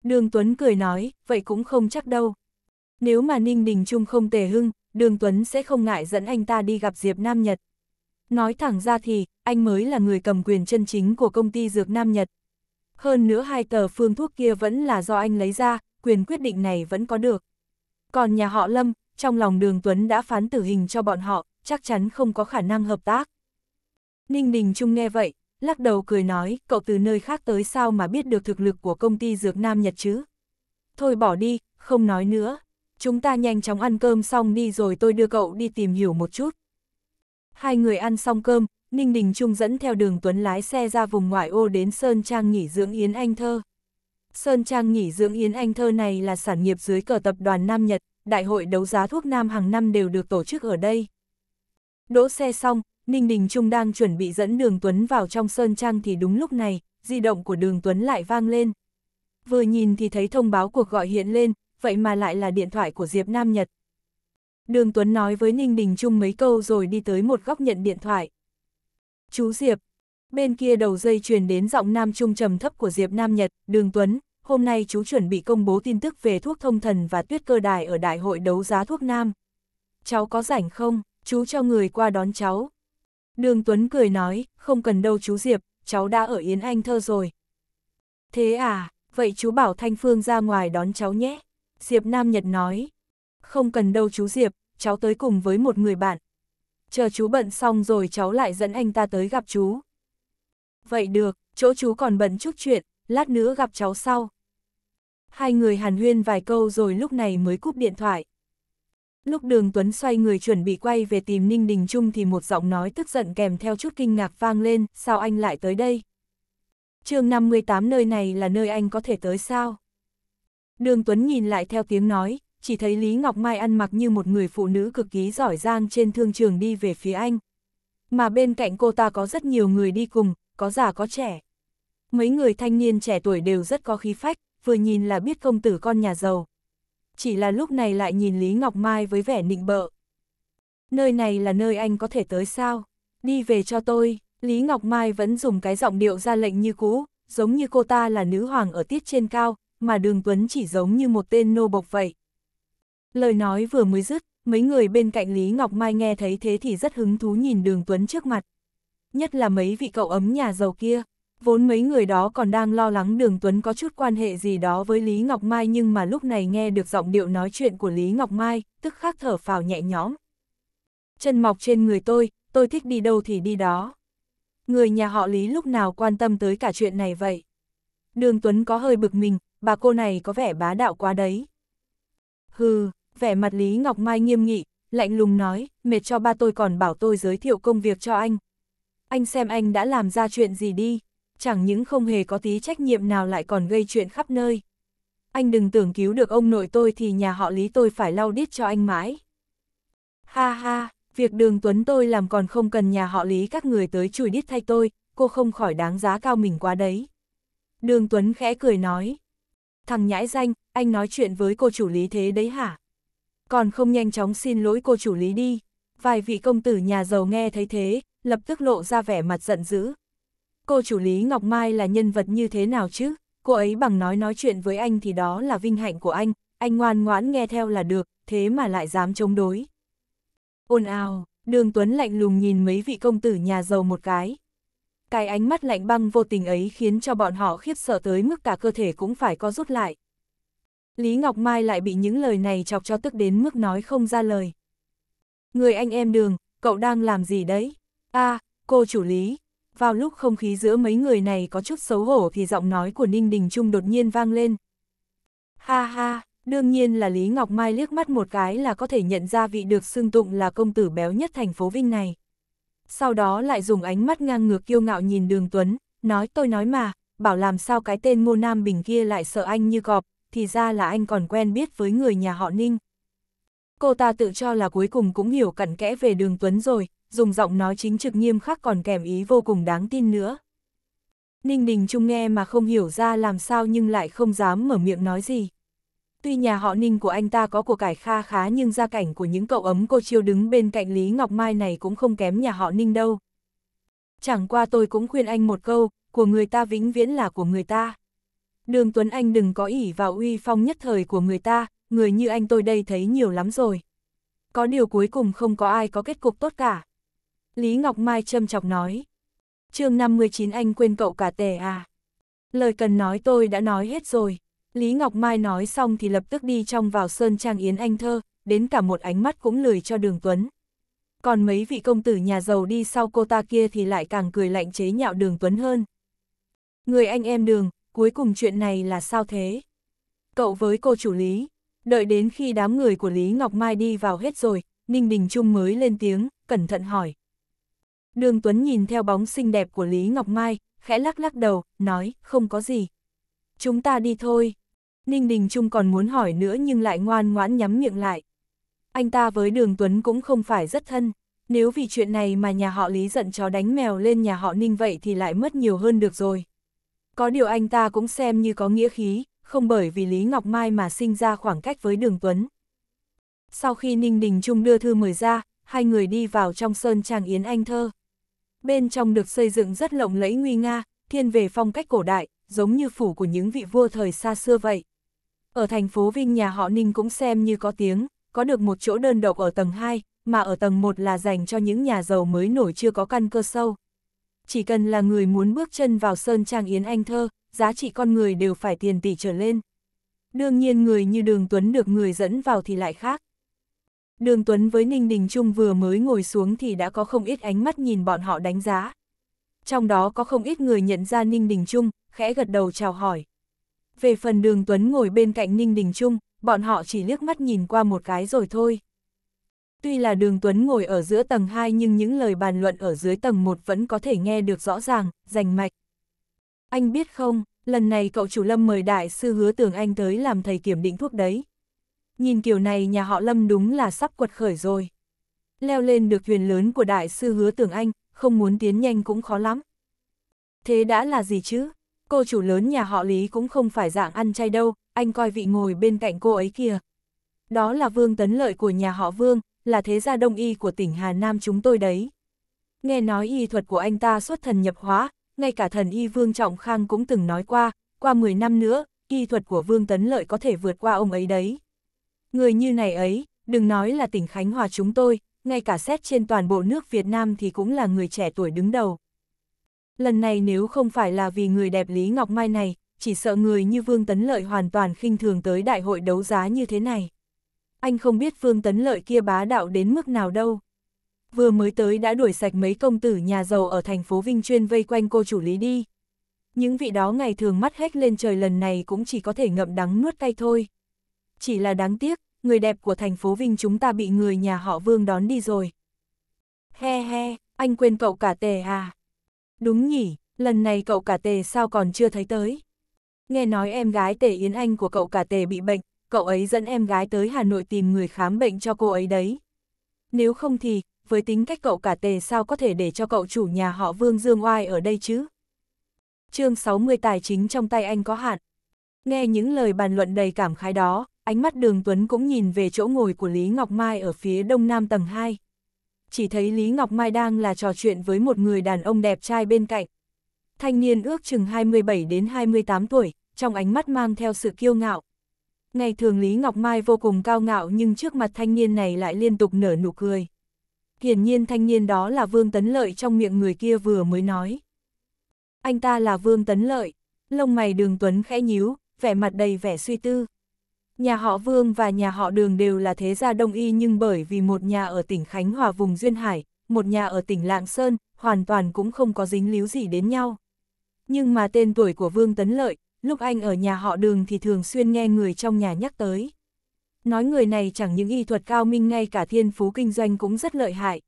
Đường Tuấn cười nói, vậy cũng không chắc đâu. Nếu mà Ninh Đình Trung không tề hưng, Đường Tuấn sẽ không ngại dẫn anh ta đi gặp Diệp Nam Nhật. Nói thẳng ra thì, anh mới là người cầm quyền chân chính của công ty Dược Nam Nhật. Hơn nữa hai tờ phương thuốc kia vẫn là do anh lấy ra, quyền quyết định này vẫn có được. Còn nhà họ Lâm, trong lòng đường Tuấn đã phán tử hình cho bọn họ, chắc chắn không có khả năng hợp tác. Ninh Đình Trung nghe vậy, lắc đầu cười nói, cậu từ nơi khác tới sao mà biết được thực lực của công ty Dược Nam Nhật chứ? Thôi bỏ đi, không nói nữa. Chúng ta nhanh chóng ăn cơm xong đi rồi tôi đưa cậu đi tìm hiểu một chút. Hai người ăn xong cơm, Ninh Đình Trung dẫn theo đường Tuấn lái xe ra vùng ngoại ô đến Sơn Trang nghỉ dưỡng Yến Anh Thơ. Sơn Trang nghỉ dưỡng Yến Anh Thơ này là sản nghiệp dưới cờ tập đoàn Nam Nhật, đại hội đấu giá thuốc Nam hàng năm đều được tổ chức ở đây. Đỗ xe xong, Ninh Đình Trung đang chuẩn bị dẫn đường Tuấn vào trong sơn trang thì đúng lúc này, di động của đường Tuấn lại vang lên. Vừa nhìn thì thấy thông báo cuộc gọi hiện lên, vậy mà lại là điện thoại của Diệp Nam Nhật. Đường Tuấn nói với Ninh Đình Trung mấy câu rồi đi tới một góc nhận điện thoại. Chú Diệp, bên kia đầu dây truyền đến giọng Nam Trung trầm thấp của Diệp Nam Nhật, đường Tuấn, hôm nay chú chuẩn bị công bố tin tức về thuốc thông thần và tuyết cơ đài ở Đại hội đấu giá thuốc Nam. Cháu có rảnh không? Chú cho người qua đón cháu. Đường Tuấn cười nói, không cần đâu chú Diệp, cháu đã ở Yến Anh thơ rồi. Thế à, vậy chú bảo Thanh Phương ra ngoài đón cháu nhé. Diệp Nam Nhật nói, không cần đâu chú Diệp, cháu tới cùng với một người bạn. Chờ chú bận xong rồi cháu lại dẫn anh ta tới gặp chú. Vậy được, chỗ chú còn bận chút chuyện, lát nữa gặp cháu sau. Hai người hàn huyên vài câu rồi lúc này mới cúp điện thoại. Lúc đường Tuấn xoay người chuẩn bị quay về tìm Ninh Đình Trung thì một giọng nói tức giận kèm theo chút kinh ngạc vang lên, sao anh lại tới đây? chương 58 nơi này là nơi anh có thể tới sao? Đường Tuấn nhìn lại theo tiếng nói, chỉ thấy Lý Ngọc Mai ăn mặc như một người phụ nữ cực kỳ giỏi giang trên thương trường đi về phía anh. Mà bên cạnh cô ta có rất nhiều người đi cùng, có già có trẻ. Mấy người thanh niên trẻ tuổi đều rất có khí phách, vừa nhìn là biết công tử con nhà giàu, chỉ là lúc này lại nhìn Lý Ngọc Mai với vẻ nịnh bợ. Nơi này là nơi anh có thể tới sao? Đi về cho tôi, Lý Ngọc Mai vẫn dùng cái giọng điệu ra lệnh như cũ, giống như cô ta là nữ hoàng ở tiết trên cao, mà Đường Tuấn chỉ giống như một tên nô bộc vậy. Lời nói vừa mới dứt, mấy người bên cạnh Lý Ngọc Mai nghe thấy thế thì rất hứng thú nhìn Đường Tuấn trước mặt. Nhất là mấy vị cậu ấm nhà giàu kia, Vốn mấy người đó còn đang lo lắng Đường Tuấn có chút quan hệ gì đó với Lý Ngọc Mai nhưng mà lúc này nghe được giọng điệu nói chuyện của Lý Ngọc Mai, tức khắc thở phào nhẹ nhõm. Chân mọc trên người tôi, tôi thích đi đâu thì đi đó. Người nhà họ Lý lúc nào quan tâm tới cả chuyện này vậy? Đường Tuấn có hơi bực mình, bà cô này có vẻ bá đạo quá đấy. Hừ, vẻ mặt Lý Ngọc Mai nghiêm nghị, lạnh lùng nói, mệt cho ba tôi còn bảo tôi giới thiệu công việc cho anh. Anh xem anh đã làm ra chuyện gì đi chẳng những không hề có tí trách nhiệm nào lại còn gây chuyện khắp nơi. Anh đừng tưởng cứu được ông nội tôi thì nhà họ Lý tôi phải lau đít cho anh mãi. Ha ha, việc đường tuấn tôi làm còn không cần nhà họ Lý các người tới chùi đít thay tôi, cô không khỏi đáng giá cao mình quá đấy. Đường tuấn khẽ cười nói. Thằng nhãi danh, anh nói chuyện với cô chủ Lý thế đấy hả? Còn không nhanh chóng xin lỗi cô chủ Lý đi. Vài vị công tử nhà giàu nghe thấy thế, lập tức lộ ra vẻ mặt giận dữ, cô chủ Lý Ngọc Mai là nhân vật như thế nào chứ? Cô ấy bằng nói nói chuyện với anh thì đó là vinh hạnh của anh, anh ngoan ngoãn nghe theo là được, thế mà lại dám chống đối. Ôn ào, đường Tuấn lạnh lùng nhìn mấy vị công tử nhà giàu một cái. Cái ánh mắt lạnh băng vô tình ấy khiến cho bọn họ khiếp sợ tới mức cả cơ thể cũng phải có rút lại. Lý Ngọc Mai lại bị những lời này chọc cho tức đến mức nói không ra lời. Người anh em đường, cậu đang làm gì đấy? a à, cô chủ Lý, vào lúc không khí giữa mấy người này có chút xấu hổ thì giọng nói của Ninh Đình Trung đột nhiên vang lên. Ha ha, đương nhiên là Lý Ngọc Mai liếc mắt một cái là có thể nhận ra vị được xưng tụng là công tử béo nhất thành phố Vinh này. Sau đó lại dùng ánh mắt ngang ngược kiêu ngạo nhìn Đường Tuấn, nói tôi nói mà, bảo làm sao cái tên Ngô Nam Bình kia lại sợ anh như cọp, thì ra là anh còn quen biết với người nhà họ Ninh. Cô ta tự cho là cuối cùng cũng hiểu cặn kẽ về Đường Tuấn rồi, dùng giọng nói chính trực nghiêm khắc còn kèm ý vô cùng đáng tin nữa. Ninh Đình Trung nghe mà không hiểu ra làm sao nhưng lại không dám mở miệng nói gì. Tuy nhà họ Ninh của anh ta có của cải kha khá nhưng gia cảnh của những cậu ấm cô chiêu đứng bên cạnh Lý Ngọc Mai này cũng không kém nhà họ Ninh đâu. Chẳng qua tôi cũng khuyên anh một câu, của người ta vĩnh viễn là của người ta. Đường Tuấn Anh đừng có ỉ vào uy phong nhất thời của người ta, người như anh tôi đây thấy nhiều lắm rồi. Có điều cuối cùng không có ai có kết cục tốt cả. Lý Ngọc Mai châm chọc nói. chương 59 anh quên cậu cả tề à. Lời cần nói tôi đã nói hết rồi. Lý Ngọc Mai nói xong thì lập tức đi trong vào Sơn Trang Yến Anh Thơ, đến cả một ánh mắt cũng lười cho Đường Tuấn. Còn mấy vị công tử nhà giàu đi sau cô ta kia thì lại càng cười lạnh chế nhạo Đường Tuấn hơn. Người anh em Đường, cuối cùng chuyện này là sao thế? Cậu với cô chủ Lý, đợi đến khi đám người của Lý Ngọc Mai đi vào hết rồi, Ninh Đình Trung mới lên tiếng, cẩn thận hỏi. Đường Tuấn nhìn theo bóng xinh đẹp của Lý Ngọc Mai, khẽ lắc lắc đầu, nói, không có gì. Chúng ta đi thôi. Ninh Đình Trung còn muốn hỏi nữa nhưng lại ngoan ngoãn nhắm miệng lại. Anh ta với Đường Tuấn cũng không phải rất thân. Nếu vì chuyện này mà nhà họ Lý giận chó đánh mèo lên nhà họ Ninh vậy thì lại mất nhiều hơn được rồi. Có điều anh ta cũng xem như có nghĩa khí, không bởi vì Lý Ngọc Mai mà sinh ra khoảng cách với Đường Tuấn. Sau khi Ninh Đình Trung đưa thư mời ra, hai người đi vào trong sơn trang Yến Anh Thơ. Bên trong được xây dựng rất lộng lẫy nguy nga, thiên về phong cách cổ đại, giống như phủ của những vị vua thời xa xưa vậy. Ở thành phố Vinh nhà họ Ninh cũng xem như có tiếng, có được một chỗ đơn độc ở tầng 2, mà ở tầng 1 là dành cho những nhà giàu mới nổi chưa có căn cơ sâu. Chỉ cần là người muốn bước chân vào Sơn Trang Yến Anh Thơ, giá trị con người đều phải tiền tỷ trở lên. Đương nhiên người như Đường Tuấn được người dẫn vào thì lại khác. Đường Tuấn với Ninh Đình Trung vừa mới ngồi xuống thì đã có không ít ánh mắt nhìn bọn họ đánh giá. Trong đó có không ít người nhận ra Ninh Đình Trung, khẽ gật đầu chào hỏi. Về phần đường Tuấn ngồi bên cạnh Ninh Đình Trung, bọn họ chỉ liếc mắt nhìn qua một cái rồi thôi. Tuy là đường Tuấn ngồi ở giữa tầng 2 nhưng những lời bàn luận ở dưới tầng 1 vẫn có thể nghe được rõ ràng, rành mạch. Anh biết không, lần này cậu chủ lâm mời đại sư hứa tưởng anh tới làm thầy kiểm định thuốc đấy nhìn kiểu này nhà họ Lâm đúng là sắp quật khởi rồi. Leo lên được thuyền lớn của đại sư hứa tưởng anh, không muốn tiến nhanh cũng khó lắm. Thế đã là gì chứ? Cô chủ lớn nhà họ Lý cũng không phải dạng ăn chay đâu, anh coi vị ngồi bên cạnh cô ấy kìa. Đó là Vương Tấn Lợi của nhà họ Vương, là thế gia đông y của tỉnh Hà Nam chúng tôi đấy. Nghe nói y thuật của anh ta xuất thần nhập hóa, ngay cả thần y Vương Trọng Khang cũng từng nói qua, qua 10 năm nữa, y thuật của Vương Tấn Lợi có thể vượt qua ông ấy đấy người như này ấy, đừng nói là tỉnh Khánh Hòa chúng tôi, ngay cả xét trên toàn bộ nước Việt Nam thì cũng là người trẻ tuổi đứng đầu. Lần này nếu không phải là vì người đẹp Lý Ngọc Mai này, chỉ sợ người như Vương Tấn Lợi hoàn toàn khinh thường tới đại hội đấu giá như thế này. Anh không biết Vương Tấn Lợi kia bá đạo đến mức nào đâu. Vừa mới tới đã đuổi sạch mấy công tử nhà giàu ở thành phố Vinh chuyên vây quanh cô chủ lý đi. Những vị đó ngày thường mắt hét lên trời lần này cũng chỉ có thể ngậm đắng nuốt cay thôi chỉ là đáng tiếc, người đẹp của thành phố Vinh chúng ta bị người nhà họ Vương đón đi rồi. He he, anh quên cậu cả tề à? Đúng nhỉ, lần này cậu cả tề sao còn chưa thấy tới? Nghe nói em gái tề Yến Anh của cậu cả tề bị bệnh, cậu ấy dẫn em gái tới Hà Nội tìm người khám bệnh cho cô ấy đấy. Nếu không thì, với tính cách cậu cả tề sao có thể để cho cậu chủ nhà họ Vương Dương Oai ở đây chứ? chương 60 tài chính trong tay anh có hạn. Nghe những lời bàn luận đầy cảm khái đó, ánh mắt đường Tuấn cũng nhìn về chỗ ngồi của Lý Ngọc Mai ở phía đông nam tầng 2. Chỉ thấy Lý Ngọc Mai đang là trò chuyện với một người đàn ông đẹp trai bên cạnh. Thanh niên ước chừng 27 đến 28 tuổi, trong ánh mắt mang theo sự kiêu ngạo. Ngày thường Lý Ngọc Mai vô cùng cao ngạo nhưng trước mặt thanh niên này lại liên tục nở nụ cười. Hiển nhiên thanh niên đó là Vương Tấn Lợi trong miệng người kia vừa mới nói. Anh ta là Vương Tấn Lợi, lông mày đường Tuấn khẽ nhíu, vẻ mặt đầy vẻ suy tư. Nhà họ Vương và nhà họ Đường đều là thế gia đông y nhưng bởi vì một nhà ở tỉnh Khánh Hòa vùng Duyên Hải, một nhà ở tỉnh Lạng Sơn, hoàn toàn cũng không có dính líu gì đến nhau. Nhưng mà tên tuổi của Vương Tấn Lợi, lúc anh ở nhà họ Đường thì thường xuyên nghe người trong nhà nhắc tới. Nói người này chẳng những y thuật cao minh ngay cả thiên phú kinh doanh cũng rất lợi hại.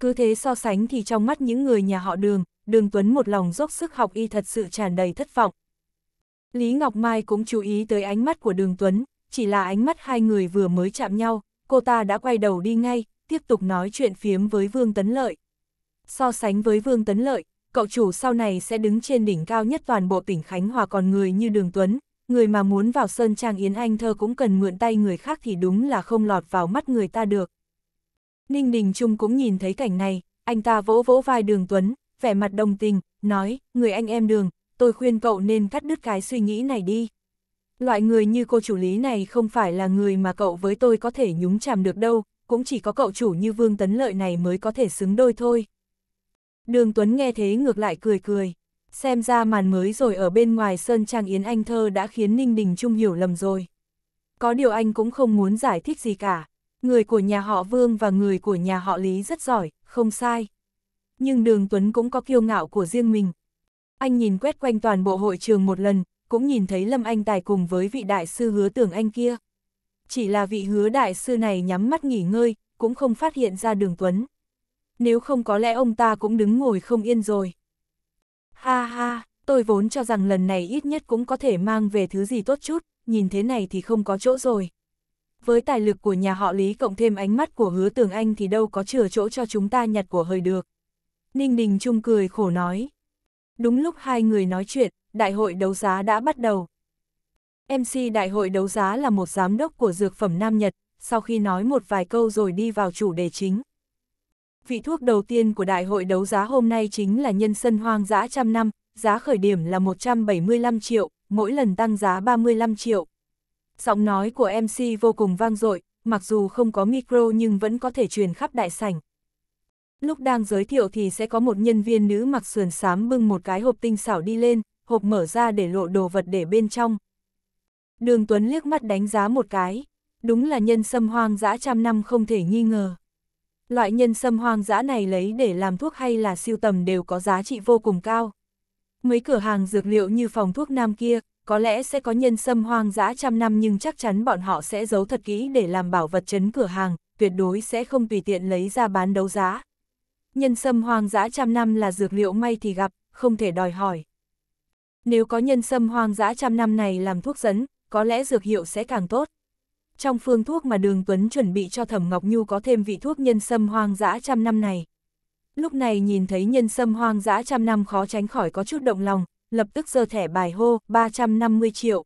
Cứ thế so sánh thì trong mắt những người nhà họ Đường, Đường Tuấn một lòng dốc sức học y thật sự tràn đầy thất vọng. Lý Ngọc Mai cũng chú ý tới ánh mắt của Đường Tuấn, chỉ là ánh mắt hai người vừa mới chạm nhau, cô ta đã quay đầu đi ngay, tiếp tục nói chuyện phiếm với Vương Tấn Lợi. So sánh với Vương Tấn Lợi, cậu chủ sau này sẽ đứng trên đỉnh cao nhất toàn bộ tỉnh Khánh Hòa còn người như Đường Tuấn, người mà muốn vào Sơn Trang Yến Anh thơ cũng cần mượn tay người khác thì đúng là không lọt vào mắt người ta được. Ninh Đình Trung cũng nhìn thấy cảnh này, anh ta vỗ vỗ vai Đường Tuấn, vẻ mặt đồng tình, nói, người anh em Đường, tôi khuyên cậu nên cắt đứt cái suy nghĩ này đi loại người như cô chủ lý này không phải là người mà cậu với tôi có thể nhúng chàm được đâu, cũng chỉ có cậu chủ như Vương Tấn Lợi này mới có thể xứng đôi thôi. Đường Tuấn nghe thế ngược lại cười cười, xem ra màn mới rồi ở bên ngoài Sơn Trang Yến Anh Thơ đã khiến Ninh Đình Trung hiểu lầm rồi. Có điều anh cũng không muốn giải thích gì cả, người của nhà họ Vương và người của nhà họ Lý rất giỏi, không sai. Nhưng Đường Tuấn cũng có kiêu ngạo của riêng mình. Anh nhìn quét quanh toàn bộ hội trường một lần, cũng nhìn thấy Lâm Anh Tài cùng với vị đại sư hứa tưởng anh kia. Chỉ là vị hứa đại sư này nhắm mắt nghỉ ngơi, cũng không phát hiện ra đường Tuấn. Nếu không có lẽ ông ta cũng đứng ngồi không yên rồi. Ha ha, tôi vốn cho rằng lần này ít nhất cũng có thể mang về thứ gì tốt chút, nhìn thế này thì không có chỗ rồi. Với tài lực của nhà họ Lý cộng thêm ánh mắt của hứa tưởng anh thì đâu có chừa chỗ cho chúng ta nhặt của hơi được. Ninh Đình Trung cười khổ nói. Đúng lúc hai người nói chuyện, đại hội đấu giá đã bắt đầu. MC đại hội đấu giá là một giám đốc của dược phẩm Nam Nhật, sau khi nói một vài câu rồi đi vào chủ đề chính. Vị thuốc đầu tiên của đại hội đấu giá hôm nay chính là nhân sân hoang dã trăm năm, giá khởi điểm là 175 triệu, mỗi lần tăng giá 35 triệu. Giọng nói của MC vô cùng vang dội, mặc dù không có micro nhưng vẫn có thể truyền khắp đại sảnh. Lúc đang giới thiệu thì sẽ có một nhân viên nữ mặc sườn xám bưng một cái hộp tinh xảo đi lên, hộp mở ra để lộ đồ vật để bên trong. Đường Tuấn liếc mắt đánh giá một cái, đúng là nhân sâm hoang dã trăm năm không thể nghi ngờ. Loại nhân sâm hoang dã này lấy để làm thuốc hay là siêu tầm đều có giá trị vô cùng cao. Mấy cửa hàng dược liệu như phòng thuốc nam kia, có lẽ sẽ có nhân sâm hoang dã trăm năm nhưng chắc chắn bọn họ sẽ giấu thật kỹ để làm bảo vật chấn cửa hàng, tuyệt đối sẽ không tùy tiện lấy ra bán đấu giá. Nhân sâm hoang dã trăm năm là dược liệu may thì gặp, không thể đòi hỏi. Nếu có nhân sâm hoang dã trăm năm này làm thuốc dẫn, có lẽ dược hiệu sẽ càng tốt. Trong phương thuốc mà Đường Tuấn chuẩn bị cho Thẩm Ngọc Nhu có thêm vị thuốc nhân sâm hoang dã trăm năm này. Lúc này nhìn thấy nhân sâm hoang dã trăm năm khó tránh khỏi có chút động lòng, lập tức giơ thẻ bài hô 350 triệu.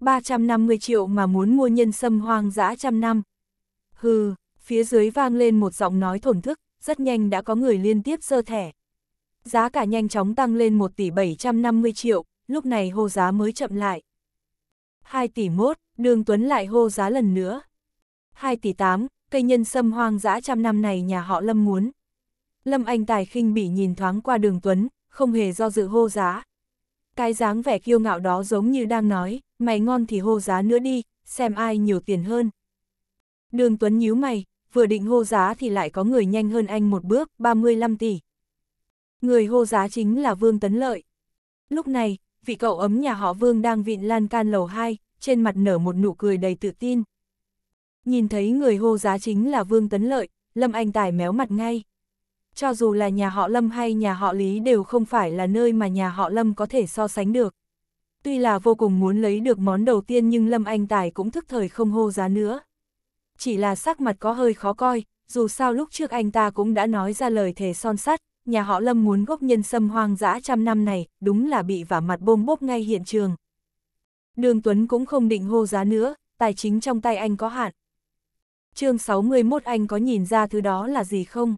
350 triệu mà muốn mua nhân sâm hoang dã trăm năm. Hừ, phía dưới vang lên một giọng nói thổn thức, rất nhanh đã có người liên tiếp giơ thẻ giá cả nhanh chóng tăng lên 1 tỷ 750 triệu, lúc này hô giá mới chậm lại. 2 tỷ mốt, đường Tuấn lại hô giá lần nữa. 2 tỷ 8, cây nhân sâm hoang dã trăm năm này nhà họ Lâm muốn. Lâm Anh Tài khinh bỉ nhìn thoáng qua đường Tuấn, không hề do dự hô giá. Cái dáng vẻ kiêu ngạo đó giống như đang nói, mày ngon thì hô giá nữa đi, xem ai nhiều tiền hơn. Đường Tuấn nhíu mày, vừa định hô giá thì lại có người nhanh hơn anh một bước, 35 tỷ người hô giá chính là Vương Tấn Lợi. Lúc này, vị cậu ấm nhà họ Vương đang vịn lan can lầu 2, trên mặt nở một nụ cười đầy tự tin. Nhìn thấy người hô giá chính là Vương Tấn Lợi, Lâm Anh Tài méo mặt ngay. Cho dù là nhà họ Lâm hay nhà họ Lý đều không phải là nơi mà nhà họ Lâm có thể so sánh được. Tuy là vô cùng muốn lấy được món đầu tiên nhưng Lâm Anh Tài cũng thức thời không hô giá nữa. Chỉ là sắc mặt có hơi khó coi, dù sao lúc trước anh ta cũng đã nói ra lời thề son sắt, nhà họ Lâm muốn gốc nhân sâm hoang dã trăm năm này, đúng là bị vả mặt bôm bốp ngay hiện trường. Đường Tuấn cũng không định hô giá nữa, tài chính trong tay anh có hạn. chương 61 anh có nhìn ra thứ đó là gì không?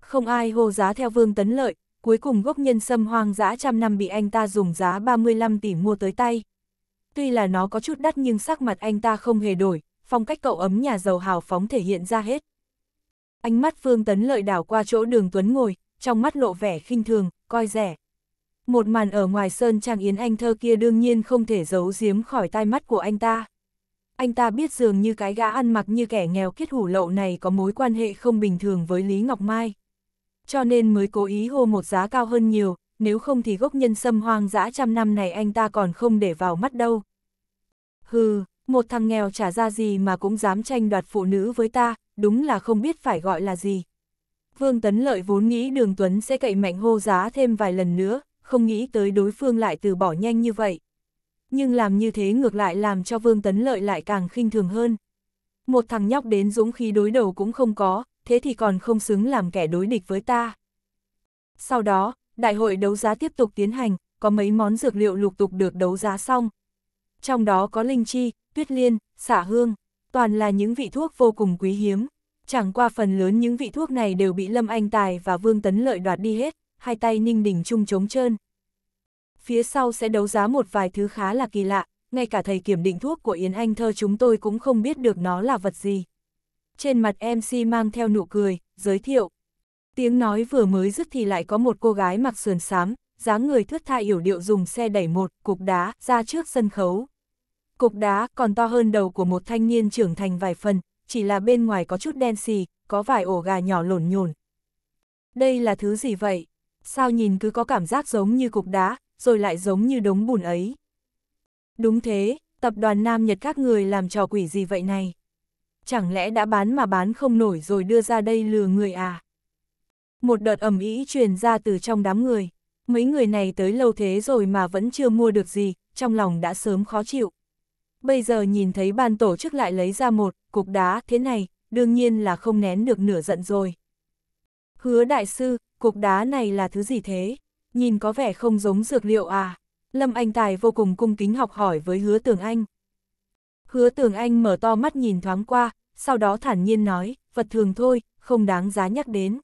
Không ai hô giá theo Vương Tấn Lợi, cuối cùng gốc nhân sâm hoang dã trăm năm bị anh ta dùng giá 35 tỷ mua tới tay. Tuy là nó có chút đắt nhưng sắc mặt anh ta không hề đổi, phong cách cậu ấm nhà giàu hào phóng thể hiện ra hết. Ánh mắt Phương Tấn Lợi đảo qua chỗ đường Tuấn ngồi, trong mắt lộ vẻ khinh thường, coi rẻ. Một màn ở ngoài sơn trang Yến Anh thơ kia đương nhiên không thể giấu giếm khỏi tai mắt của anh ta. Anh ta biết dường như cái gã ăn mặc như kẻ nghèo kết hủ lậu này có mối quan hệ không bình thường với Lý Ngọc Mai. Cho nên mới cố ý hô một giá cao hơn nhiều, nếu không thì gốc nhân sâm hoang dã trăm năm này anh ta còn không để vào mắt đâu. Hừ, một thằng nghèo trả ra gì mà cũng dám tranh đoạt phụ nữ với ta, đúng là không biết phải gọi là gì. Vương Tấn Lợi vốn nghĩ Đường Tuấn sẽ cậy mạnh hô giá thêm vài lần nữa, không nghĩ tới đối phương lại từ bỏ nhanh như vậy. Nhưng làm như thế ngược lại làm cho Vương Tấn Lợi lại càng khinh thường hơn. Một thằng nhóc đến dũng khí đối đầu cũng không có, thế thì còn không xứng làm kẻ đối địch với ta. Sau đó, đại hội đấu giá tiếp tục tiến hành, có mấy món dược liệu lục tục được đấu giá xong. Trong đó có linh chi, tuyết liên, xả hương toàn là những vị thuốc vô cùng quý hiếm. Chẳng qua phần lớn những vị thuốc này đều bị Lâm Anh Tài và Vương Tấn Lợi đoạt đi hết, hai tay ninh đỉnh chung trống trơn. Phía sau sẽ đấu giá một vài thứ khá là kỳ lạ, ngay cả thầy kiểm định thuốc của Yến Anh Thơ chúng tôi cũng không biết được nó là vật gì. Trên mặt MC mang theo nụ cười, giới thiệu. Tiếng nói vừa mới dứt thì lại có một cô gái mặc sườn xám, dáng người thướt tha yểu điệu dùng xe đẩy một cục đá ra trước sân khấu. Cục đá còn to hơn đầu của một thanh niên trưởng thành vài phần, chỉ là bên ngoài có chút đen xì, có vài ổ gà nhỏ lổn nhổn. Đây là thứ gì vậy? Sao nhìn cứ có cảm giác giống như cục đá, rồi lại giống như đống bùn ấy? Đúng thế, tập đoàn Nam Nhật các người làm trò quỷ gì vậy này? Chẳng lẽ đã bán mà bán không nổi rồi đưa ra đây lừa người à? Một đợt ẩm ý truyền ra từ trong đám người. Mấy người này tới lâu thế rồi mà vẫn chưa mua được gì, trong lòng đã sớm khó chịu bây giờ nhìn thấy ban tổ chức lại lấy ra một cục đá thế này, đương nhiên là không nén được nửa giận rồi. Hứa đại sư, cục đá này là thứ gì thế? Nhìn có vẻ không giống dược liệu à? Lâm Anh Tài vô cùng cung kính học hỏi với hứa tường anh. Hứa tường anh mở to mắt nhìn thoáng qua, sau đó thản nhiên nói, vật thường thôi, không đáng giá nhắc đến.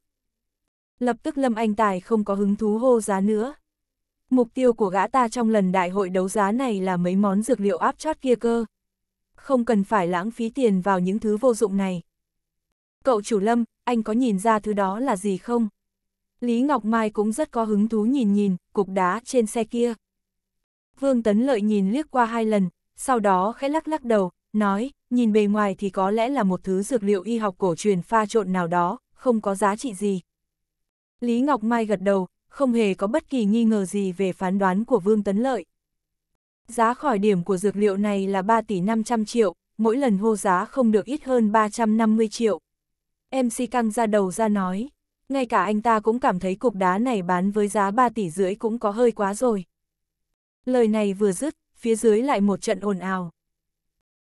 Lập tức Lâm Anh Tài không có hứng thú hô giá nữa. Mục tiêu của gã ta trong lần đại hội đấu giá này là mấy món dược liệu áp chót kia cơ. Không cần phải lãng phí tiền vào những thứ vô dụng này. Cậu chủ lâm, anh có nhìn ra thứ đó là gì không? Lý Ngọc Mai cũng rất có hứng thú nhìn nhìn, cục đá trên xe kia. Vương Tấn Lợi nhìn liếc qua hai lần, sau đó khẽ lắc lắc đầu, nói, nhìn bề ngoài thì có lẽ là một thứ dược liệu y học cổ truyền pha trộn nào đó, không có giá trị gì. Lý Ngọc Mai gật đầu, không hề có bất kỳ nghi ngờ gì về phán đoán của Vương Tấn Lợi. Giá khỏi điểm của dược liệu này là 3 tỷ 500 triệu, mỗi lần hô giá không được ít hơn 350 triệu. MC căng ra đầu ra nói, ngay cả anh ta cũng cảm thấy cục đá này bán với giá 3 tỷ rưỡi cũng có hơi quá rồi. Lời này vừa dứt, phía dưới lại một trận ồn ào.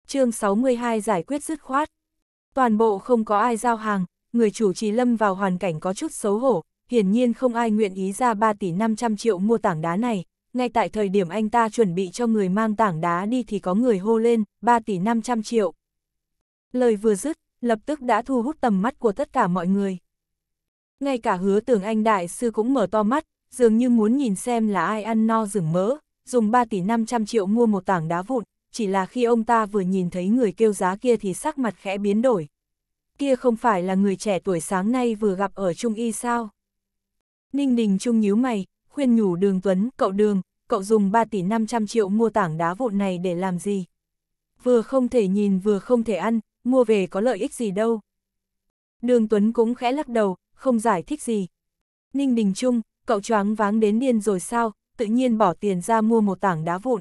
chương 62 giải quyết dứt khoát. Toàn bộ không có ai giao hàng, người chủ trì lâm vào hoàn cảnh có chút xấu hổ, hiển nhiên không ai nguyện ý ra 3 tỷ 500 triệu mua tảng đá này, ngay tại thời điểm anh ta chuẩn bị cho người mang tảng đá đi thì có người hô lên, 3 tỷ 500 triệu. Lời vừa dứt, lập tức đã thu hút tầm mắt của tất cả mọi người. Ngay cả hứa tưởng anh đại sư cũng mở to mắt, dường như muốn nhìn xem là ai ăn no rừng mỡ, dùng 3 tỷ 500 triệu mua một tảng đá vụn, chỉ là khi ông ta vừa nhìn thấy người kêu giá kia thì sắc mặt khẽ biến đổi. Kia không phải là người trẻ tuổi sáng nay vừa gặp ở Trung Y sao? Ninh Đình Trung nhíu mày, khuyên nhủ Đường Tuấn, cậu Đường, cậu dùng 3 tỷ 500 triệu mua tảng đá vụn này để làm gì? Vừa không thể nhìn vừa không thể ăn, mua về có lợi ích gì đâu. Đường Tuấn cũng khẽ lắc đầu, không giải thích gì. Ninh Đình Trung, cậu choáng váng đến điên rồi sao, tự nhiên bỏ tiền ra mua một tảng đá vụn.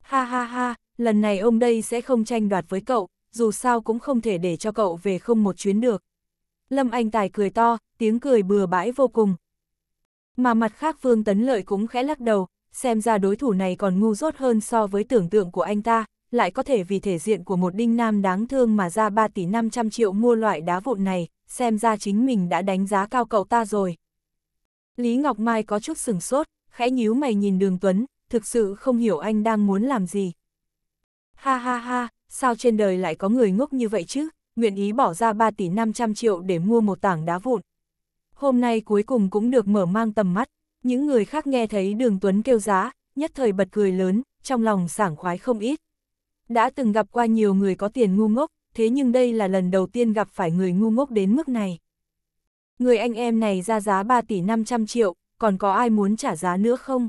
Ha ha ha, lần này ông đây sẽ không tranh đoạt với cậu, dù sao cũng không thể để cho cậu về không một chuyến được. Lâm Anh Tài cười to, tiếng cười bừa bãi vô cùng. Mà mặt khác Vương Tấn Lợi cũng khẽ lắc đầu, xem ra đối thủ này còn ngu dốt hơn so với tưởng tượng của anh ta, lại có thể vì thể diện của một đinh nam đáng thương mà ra 3 tỷ 500 triệu mua loại đá vụn này, xem ra chính mình đã đánh giá cao cậu ta rồi. Lý Ngọc Mai có chút sừng sốt, khẽ nhíu mày nhìn đường Tuấn, thực sự không hiểu anh đang muốn làm gì. Ha ha ha, sao trên đời lại có người ngốc như vậy chứ, nguyện ý bỏ ra 3 tỷ 500 triệu để mua một tảng đá vụn, hôm nay cuối cùng cũng được mở mang tầm mắt, những người khác nghe thấy đường Tuấn kêu giá, nhất thời bật cười lớn, trong lòng sảng khoái không ít. Đã từng gặp qua nhiều người có tiền ngu ngốc, thế nhưng đây là lần đầu tiên gặp phải người ngu ngốc đến mức này. Người anh em này ra giá 3 tỷ 500 triệu, còn có ai muốn trả giá nữa không?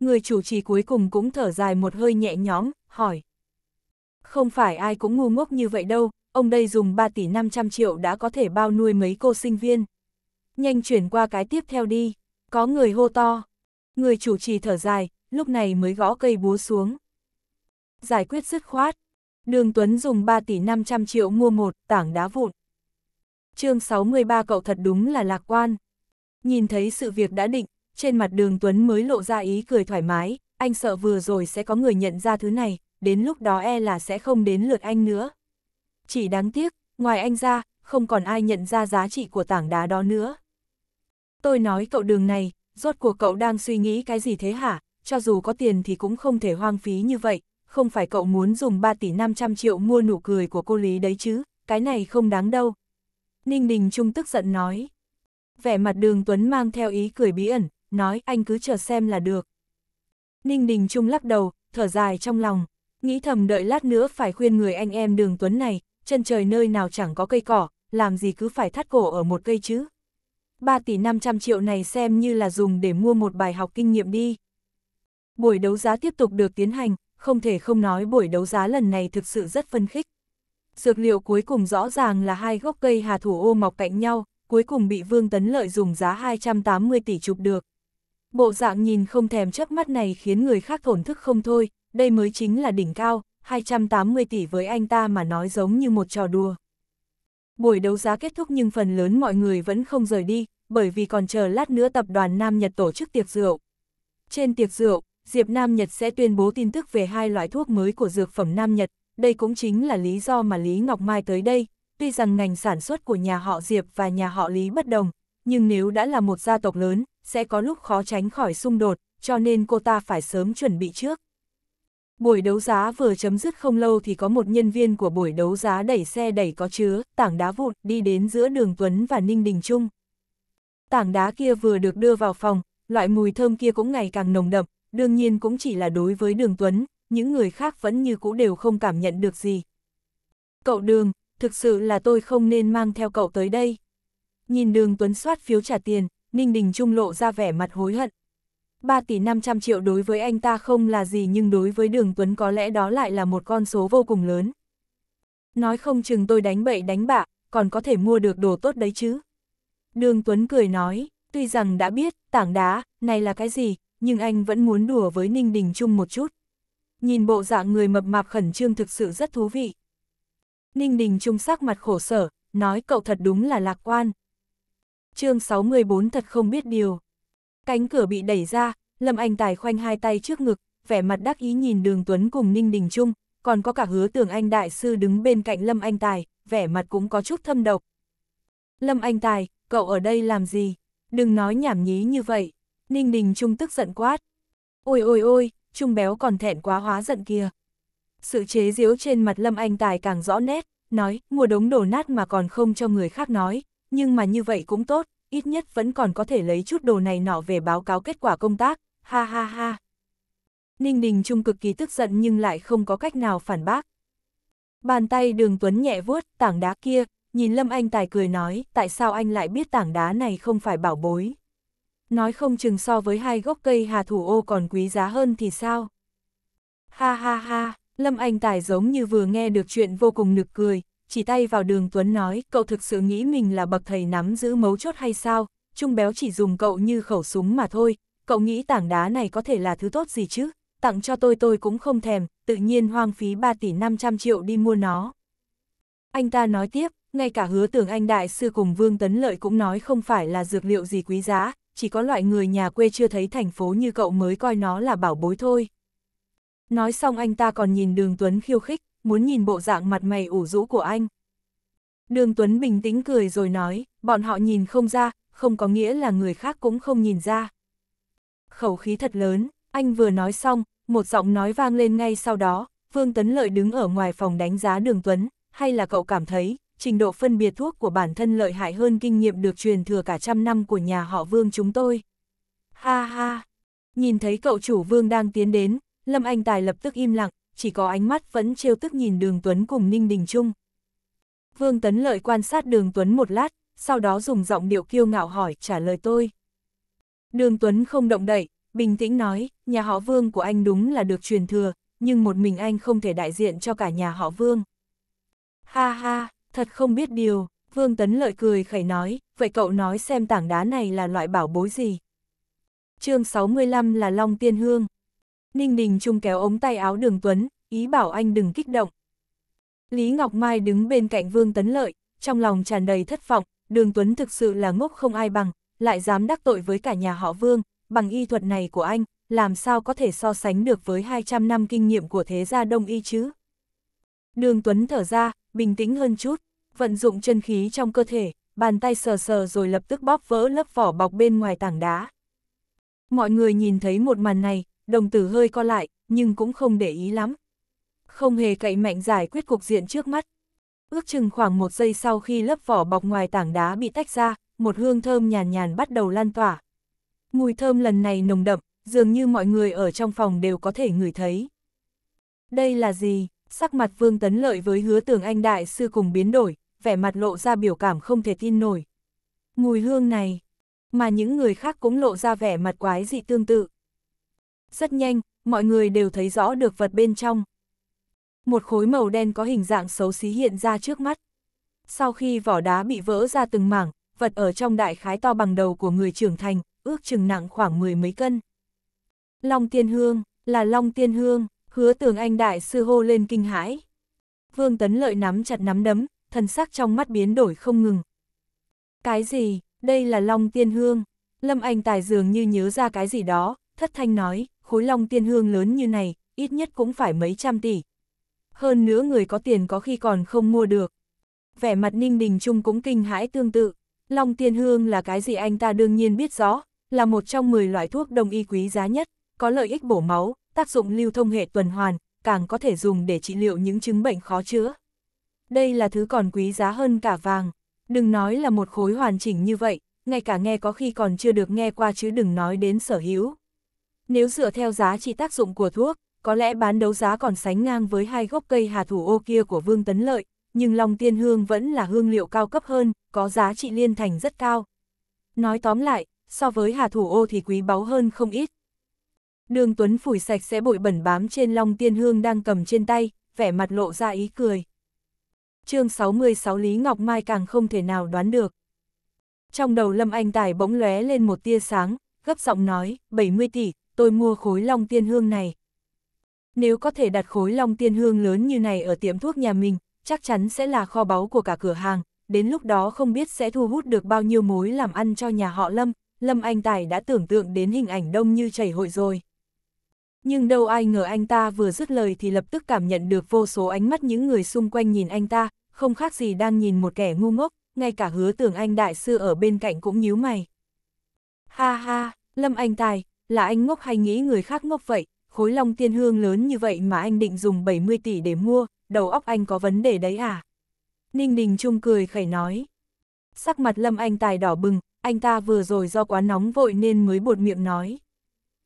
Người chủ trì cuối cùng cũng thở dài một hơi nhẹ nhõm, hỏi. Không phải ai cũng ngu ngốc như vậy đâu, ông đây dùng 3 tỷ 500 triệu đã có thể bao nuôi mấy cô sinh viên nhanh chuyển qua cái tiếp theo đi, có người hô to. Người chủ trì thở dài, lúc này mới gõ cây búa xuống. Giải quyết dứt khoát, đường Tuấn dùng 3 tỷ 500 triệu mua một tảng đá vụn. chương 63 cậu thật đúng là lạc quan. Nhìn thấy sự việc đã định, trên mặt đường Tuấn mới lộ ra ý cười thoải mái, anh sợ vừa rồi sẽ có người nhận ra thứ này, đến lúc đó e là sẽ không đến lượt anh nữa. Chỉ đáng tiếc, ngoài anh ra, không còn ai nhận ra giá trị của tảng đá đó nữa. Tôi nói cậu đường này, rốt cuộc cậu đang suy nghĩ cái gì thế hả? Cho dù có tiền thì cũng không thể hoang phí như vậy, không phải cậu muốn dùng 3 tỷ 500 triệu mua nụ cười của cô Lý đấy chứ, cái này không đáng đâu. Ninh Đình Trung tức giận nói. Vẻ mặt đường Tuấn mang theo ý cười bí ẩn, nói anh cứ chờ xem là được. Ninh Đình Trung lắc đầu, thở dài trong lòng, nghĩ thầm đợi lát nữa phải khuyên người anh em đường Tuấn này, chân trời nơi nào chẳng có cây cỏ, làm gì cứ phải thắt cổ ở một cây chứ. 3 tỷ 500 triệu này xem như là dùng để mua một bài học kinh nghiệm đi. Buổi đấu giá tiếp tục được tiến hành, không thể không nói buổi đấu giá lần này thực sự rất phân khích. Dược liệu cuối cùng rõ ràng là hai gốc cây hà thủ ô mọc cạnh nhau, cuối cùng bị Vương Tấn Lợi dùng giá 280 tỷ chụp được. Bộ dạng nhìn không thèm chớp mắt này khiến người khác thổn thức không thôi, đây mới chính là đỉnh cao, 280 tỷ với anh ta mà nói giống như một trò đùa. Buổi đấu giá kết thúc nhưng phần lớn mọi người vẫn không rời đi, bởi vì còn chờ lát nữa tập đoàn Nam Nhật tổ chức tiệc rượu. Trên tiệc rượu, Diệp Nam Nhật sẽ tuyên bố tin tức về hai loại thuốc mới của dược phẩm Nam Nhật, đây cũng chính là lý do mà Lý Ngọc Mai tới đây, tuy rằng ngành sản xuất của nhà họ Diệp và nhà họ Lý bất đồng, nhưng nếu đã là một gia tộc lớn, sẽ có lúc khó tránh khỏi xung đột, cho nên cô ta phải sớm chuẩn bị trước. Buổi đấu giá vừa chấm dứt không lâu thì có một nhân viên của buổi đấu giá đẩy xe đẩy có chứa, tảng đá vụn đi đến giữa đường Tuấn và Ninh Đình Trung. Tảng đá kia vừa được đưa vào phòng, loại mùi thơm kia cũng ngày càng nồng đậm, đương nhiên cũng chỉ là đối với đường Tuấn, những người khác vẫn như cũ đều không cảm nhận được gì. Cậu đường, thực sự là tôi không nên mang theo cậu tới đây. Nhìn đường Tuấn soát phiếu trả tiền, Ninh Đình Trung lộ ra vẻ mặt hối hận, 3 tỷ 500 triệu đối với anh ta không là gì nhưng đối với Đường Tuấn có lẽ đó lại là một con số vô cùng lớn. Nói không chừng tôi đánh bậy đánh bạ, còn có thể mua được đồ tốt đấy chứ. Đường Tuấn cười nói, tuy rằng đã biết, tảng đá, này là cái gì, nhưng anh vẫn muốn đùa với Ninh Đình Trung một chút. Nhìn bộ dạng người mập mạp khẩn trương thực sự rất thú vị. Ninh Đình Trung sắc mặt khổ sở, nói cậu thật đúng là lạc quan. chương 614 thật không biết điều. Cánh cửa bị đẩy ra, Lâm Anh Tài khoanh hai tay trước ngực, vẻ mặt đắc ý nhìn Đường Tuấn cùng Ninh Đình Trung, còn có cả hứa tường anh đại sư đứng bên cạnh Lâm Anh Tài, vẻ mặt cũng có chút thâm độc. Lâm Anh Tài, cậu ở đây làm gì? Đừng nói nhảm nhí như vậy. Ninh Đình Trung tức giận quát. Ôi ôi ôi, Trung béo còn thẹn quá hóa giận kia. Sự chế giễu trên mặt Lâm Anh Tài càng rõ nét, nói, mua đống đổ nát mà còn không cho người khác nói, nhưng mà như vậy cũng tốt, ít nhất vẫn còn có thể lấy chút đồ này nọ về báo cáo kết quả công tác, ha ha ha. Ninh Đình Trung cực kỳ tức giận nhưng lại không có cách nào phản bác. Bàn tay đường Tuấn nhẹ vuốt tảng đá kia, nhìn Lâm Anh Tài cười nói, tại sao anh lại biết tảng đá này không phải bảo bối. Nói không chừng so với hai gốc cây hà thủ ô còn quý giá hơn thì sao. Ha ha ha, Lâm Anh Tài giống như vừa nghe được chuyện vô cùng nực cười, chỉ tay vào đường Tuấn nói, cậu thực sự nghĩ mình là bậc thầy nắm giữ mấu chốt hay sao, Trung Béo chỉ dùng cậu như khẩu súng mà thôi, cậu nghĩ tảng đá này có thể là thứ tốt gì chứ, tặng cho tôi tôi cũng không thèm, tự nhiên hoang phí 3 tỷ 500 triệu đi mua nó. Anh ta nói tiếp, ngay cả hứa tưởng anh đại sư cùng Vương Tấn Lợi cũng nói không phải là dược liệu gì quý giá, chỉ có loại người nhà quê chưa thấy thành phố như cậu mới coi nó là bảo bối thôi. Nói xong anh ta còn nhìn đường Tuấn khiêu khích, muốn nhìn bộ dạng mặt mày ủ rũ của anh. Đường Tuấn bình tĩnh cười rồi nói, bọn họ nhìn không ra, không có nghĩa là người khác cũng không nhìn ra. Khẩu khí thật lớn, anh vừa nói xong, một giọng nói vang lên ngay sau đó, Vương Tấn Lợi đứng ở ngoài phòng đánh giá đường Tuấn, hay là cậu cảm thấy, trình độ phân biệt thuốc của bản thân lợi hại hơn kinh nghiệm được truyền thừa cả trăm năm của nhà họ Vương chúng tôi. Ha ha! Nhìn thấy cậu chủ Vương đang tiến đến, Lâm Anh Tài lập tức im lặng, chỉ có ánh mắt vẫn trêu tức nhìn đường Tuấn cùng Ninh Đình Trung. Vương Tấn Lợi quan sát đường Tuấn một lát, sau đó dùng giọng điệu kiêu ngạo hỏi trả lời tôi. Đường Tuấn không động đậy, bình tĩnh nói, nhà họ Vương của anh đúng là được truyền thừa, nhưng một mình anh không thể đại diện cho cả nhà họ Vương. Ha ha, thật không biết điều, Vương Tấn Lợi cười khẩy nói, vậy cậu nói xem tảng đá này là loại bảo bối gì? chương 65 là Long Tiên Hương. Ninh Đình Trung kéo ống tay áo đường Tuấn, ý bảo anh đừng kích động. Lý Ngọc Mai đứng bên cạnh Vương Tấn Lợi, trong lòng tràn đầy thất vọng, đường Tuấn thực sự là ngốc không ai bằng, lại dám đắc tội với cả nhà họ Vương, bằng y thuật này của anh, làm sao có thể so sánh được với 200 năm kinh nghiệm của thế gia đông y chứ. Đường Tuấn thở ra, bình tĩnh hơn chút, vận dụng chân khí trong cơ thể, bàn tay sờ sờ rồi lập tức bóp vỡ lớp vỏ bọc bên ngoài tảng đá. Mọi người nhìn thấy một màn này, đồng tử hơi co lại, nhưng cũng không để ý lắm. Không hề cậy mạnh giải quyết cục diện trước mắt. Ước chừng khoảng một giây sau khi lớp vỏ bọc ngoài tảng đá bị tách ra, một hương thơm nhàn nhàn bắt đầu lan tỏa. Mùi thơm lần này nồng đậm, dường như mọi người ở trong phòng đều có thể ngửi thấy. Đây là gì? Sắc mặt Vương Tấn Lợi với hứa tưởng anh đại sư cùng biến đổi, vẻ mặt lộ ra biểu cảm không thể tin nổi. Mùi hương này, mà những người khác cũng lộ ra vẻ mặt quái dị tương tự. Rất nhanh, mọi người đều thấy rõ được vật bên trong. Một khối màu đen có hình dạng xấu xí hiện ra trước mắt. Sau khi vỏ đá bị vỡ ra từng mảng, vật ở trong đại khái to bằng đầu của người trưởng thành, ước chừng nặng khoảng mười mấy cân. Long tiên hương, là long tiên hương, hứa tường anh đại sư hô lên kinh hãi. Vương Tấn Lợi nắm chặt nắm đấm, thần sắc trong mắt biến đổi không ngừng. Cái gì, đây là long tiên hương? Lâm Anh Tài dường như nhớ ra cái gì đó, thất thanh nói khối long tiên hương lớn như này, ít nhất cũng phải mấy trăm tỷ. Hơn nữa người có tiền có khi còn không mua được. Vẻ mặt Ninh Đình Trung cũng kinh hãi tương tự. Long tiên hương là cái gì anh ta đương nhiên biết rõ, là một trong 10 loại thuốc đông y quý giá nhất, có lợi ích bổ máu, tác dụng lưu thông hệ tuần hoàn, càng có thể dùng để trị liệu những chứng bệnh khó chữa. Đây là thứ còn quý giá hơn cả vàng, đừng nói là một khối hoàn chỉnh như vậy, ngay cả nghe có khi còn chưa được nghe qua chứ đừng nói đến sở hữu. Nếu dựa theo giá trị tác dụng của thuốc, có lẽ bán đấu giá còn sánh ngang với hai gốc cây hà thủ ô kia của Vương Tấn Lợi, nhưng Long Tiên Hương vẫn là hương liệu cao cấp hơn, có giá trị liên thành rất cao. Nói tóm lại, so với hà thủ ô thì quý báu hơn không ít. Đường Tuấn phủi sạch sẽ bụi bẩn bám trên Long Tiên Hương đang cầm trên tay, vẻ mặt lộ ra ý cười. chương 66 Lý Ngọc Mai càng không thể nào đoán được. Trong đầu Lâm Anh Tài bỗng lóe lên một tia sáng, gấp giọng nói, 70 tỷ, tôi mua khối long tiên hương này. Nếu có thể đặt khối long tiên hương lớn như này ở tiệm thuốc nhà mình, chắc chắn sẽ là kho báu của cả cửa hàng, đến lúc đó không biết sẽ thu hút được bao nhiêu mối làm ăn cho nhà họ Lâm, Lâm Anh Tài đã tưởng tượng đến hình ảnh đông như chảy hội rồi. Nhưng đâu ai ngờ anh ta vừa dứt lời thì lập tức cảm nhận được vô số ánh mắt những người xung quanh nhìn anh ta, không khác gì đang nhìn một kẻ ngu ngốc, ngay cả hứa tưởng anh đại sư ở bên cạnh cũng nhíu mày. Ha ha, Lâm Anh Tài, là anh ngốc hay nghĩ người khác ngốc vậy, khối long tiên hương lớn như vậy mà anh định dùng 70 tỷ để mua, đầu óc anh có vấn đề đấy à? Ninh Đình Trung cười khẩy nói. Sắc mặt Lâm Anh Tài đỏ bừng, anh ta vừa rồi do quá nóng vội nên mới buột miệng nói.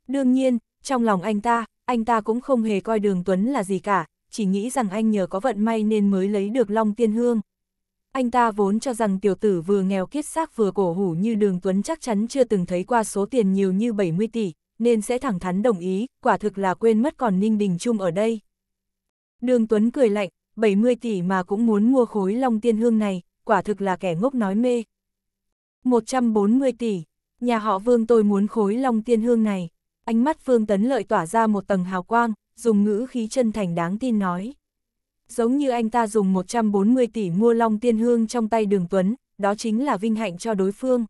Đương nhiên, trong lòng anh ta, anh ta cũng không hề coi đường Tuấn là gì cả, chỉ nghĩ rằng anh nhờ có vận may nên mới lấy được Long Tiên Hương. Anh ta vốn cho rằng tiểu tử vừa nghèo kiết xác vừa cổ hủ như đường Tuấn chắc chắn chưa từng thấy qua số tiền nhiều như 70 tỷ, nên sẽ thẳng thắn đồng ý, quả thực là quên mất còn Ninh Đình Trung ở đây. Đường Tuấn cười lạnh, 70 tỷ mà cũng muốn mua khối long tiên hương này, quả thực là kẻ ngốc nói mê. 140 tỷ, nhà họ Vương tôi muốn khối long tiên hương này. Ánh mắt Vương Tấn Lợi tỏa ra một tầng hào quang, dùng ngữ khí chân thành đáng tin nói giống như anh ta dùng 140 tỷ mua long tiên hương trong tay đường Tuấn, đó chính là vinh hạnh cho đối phương.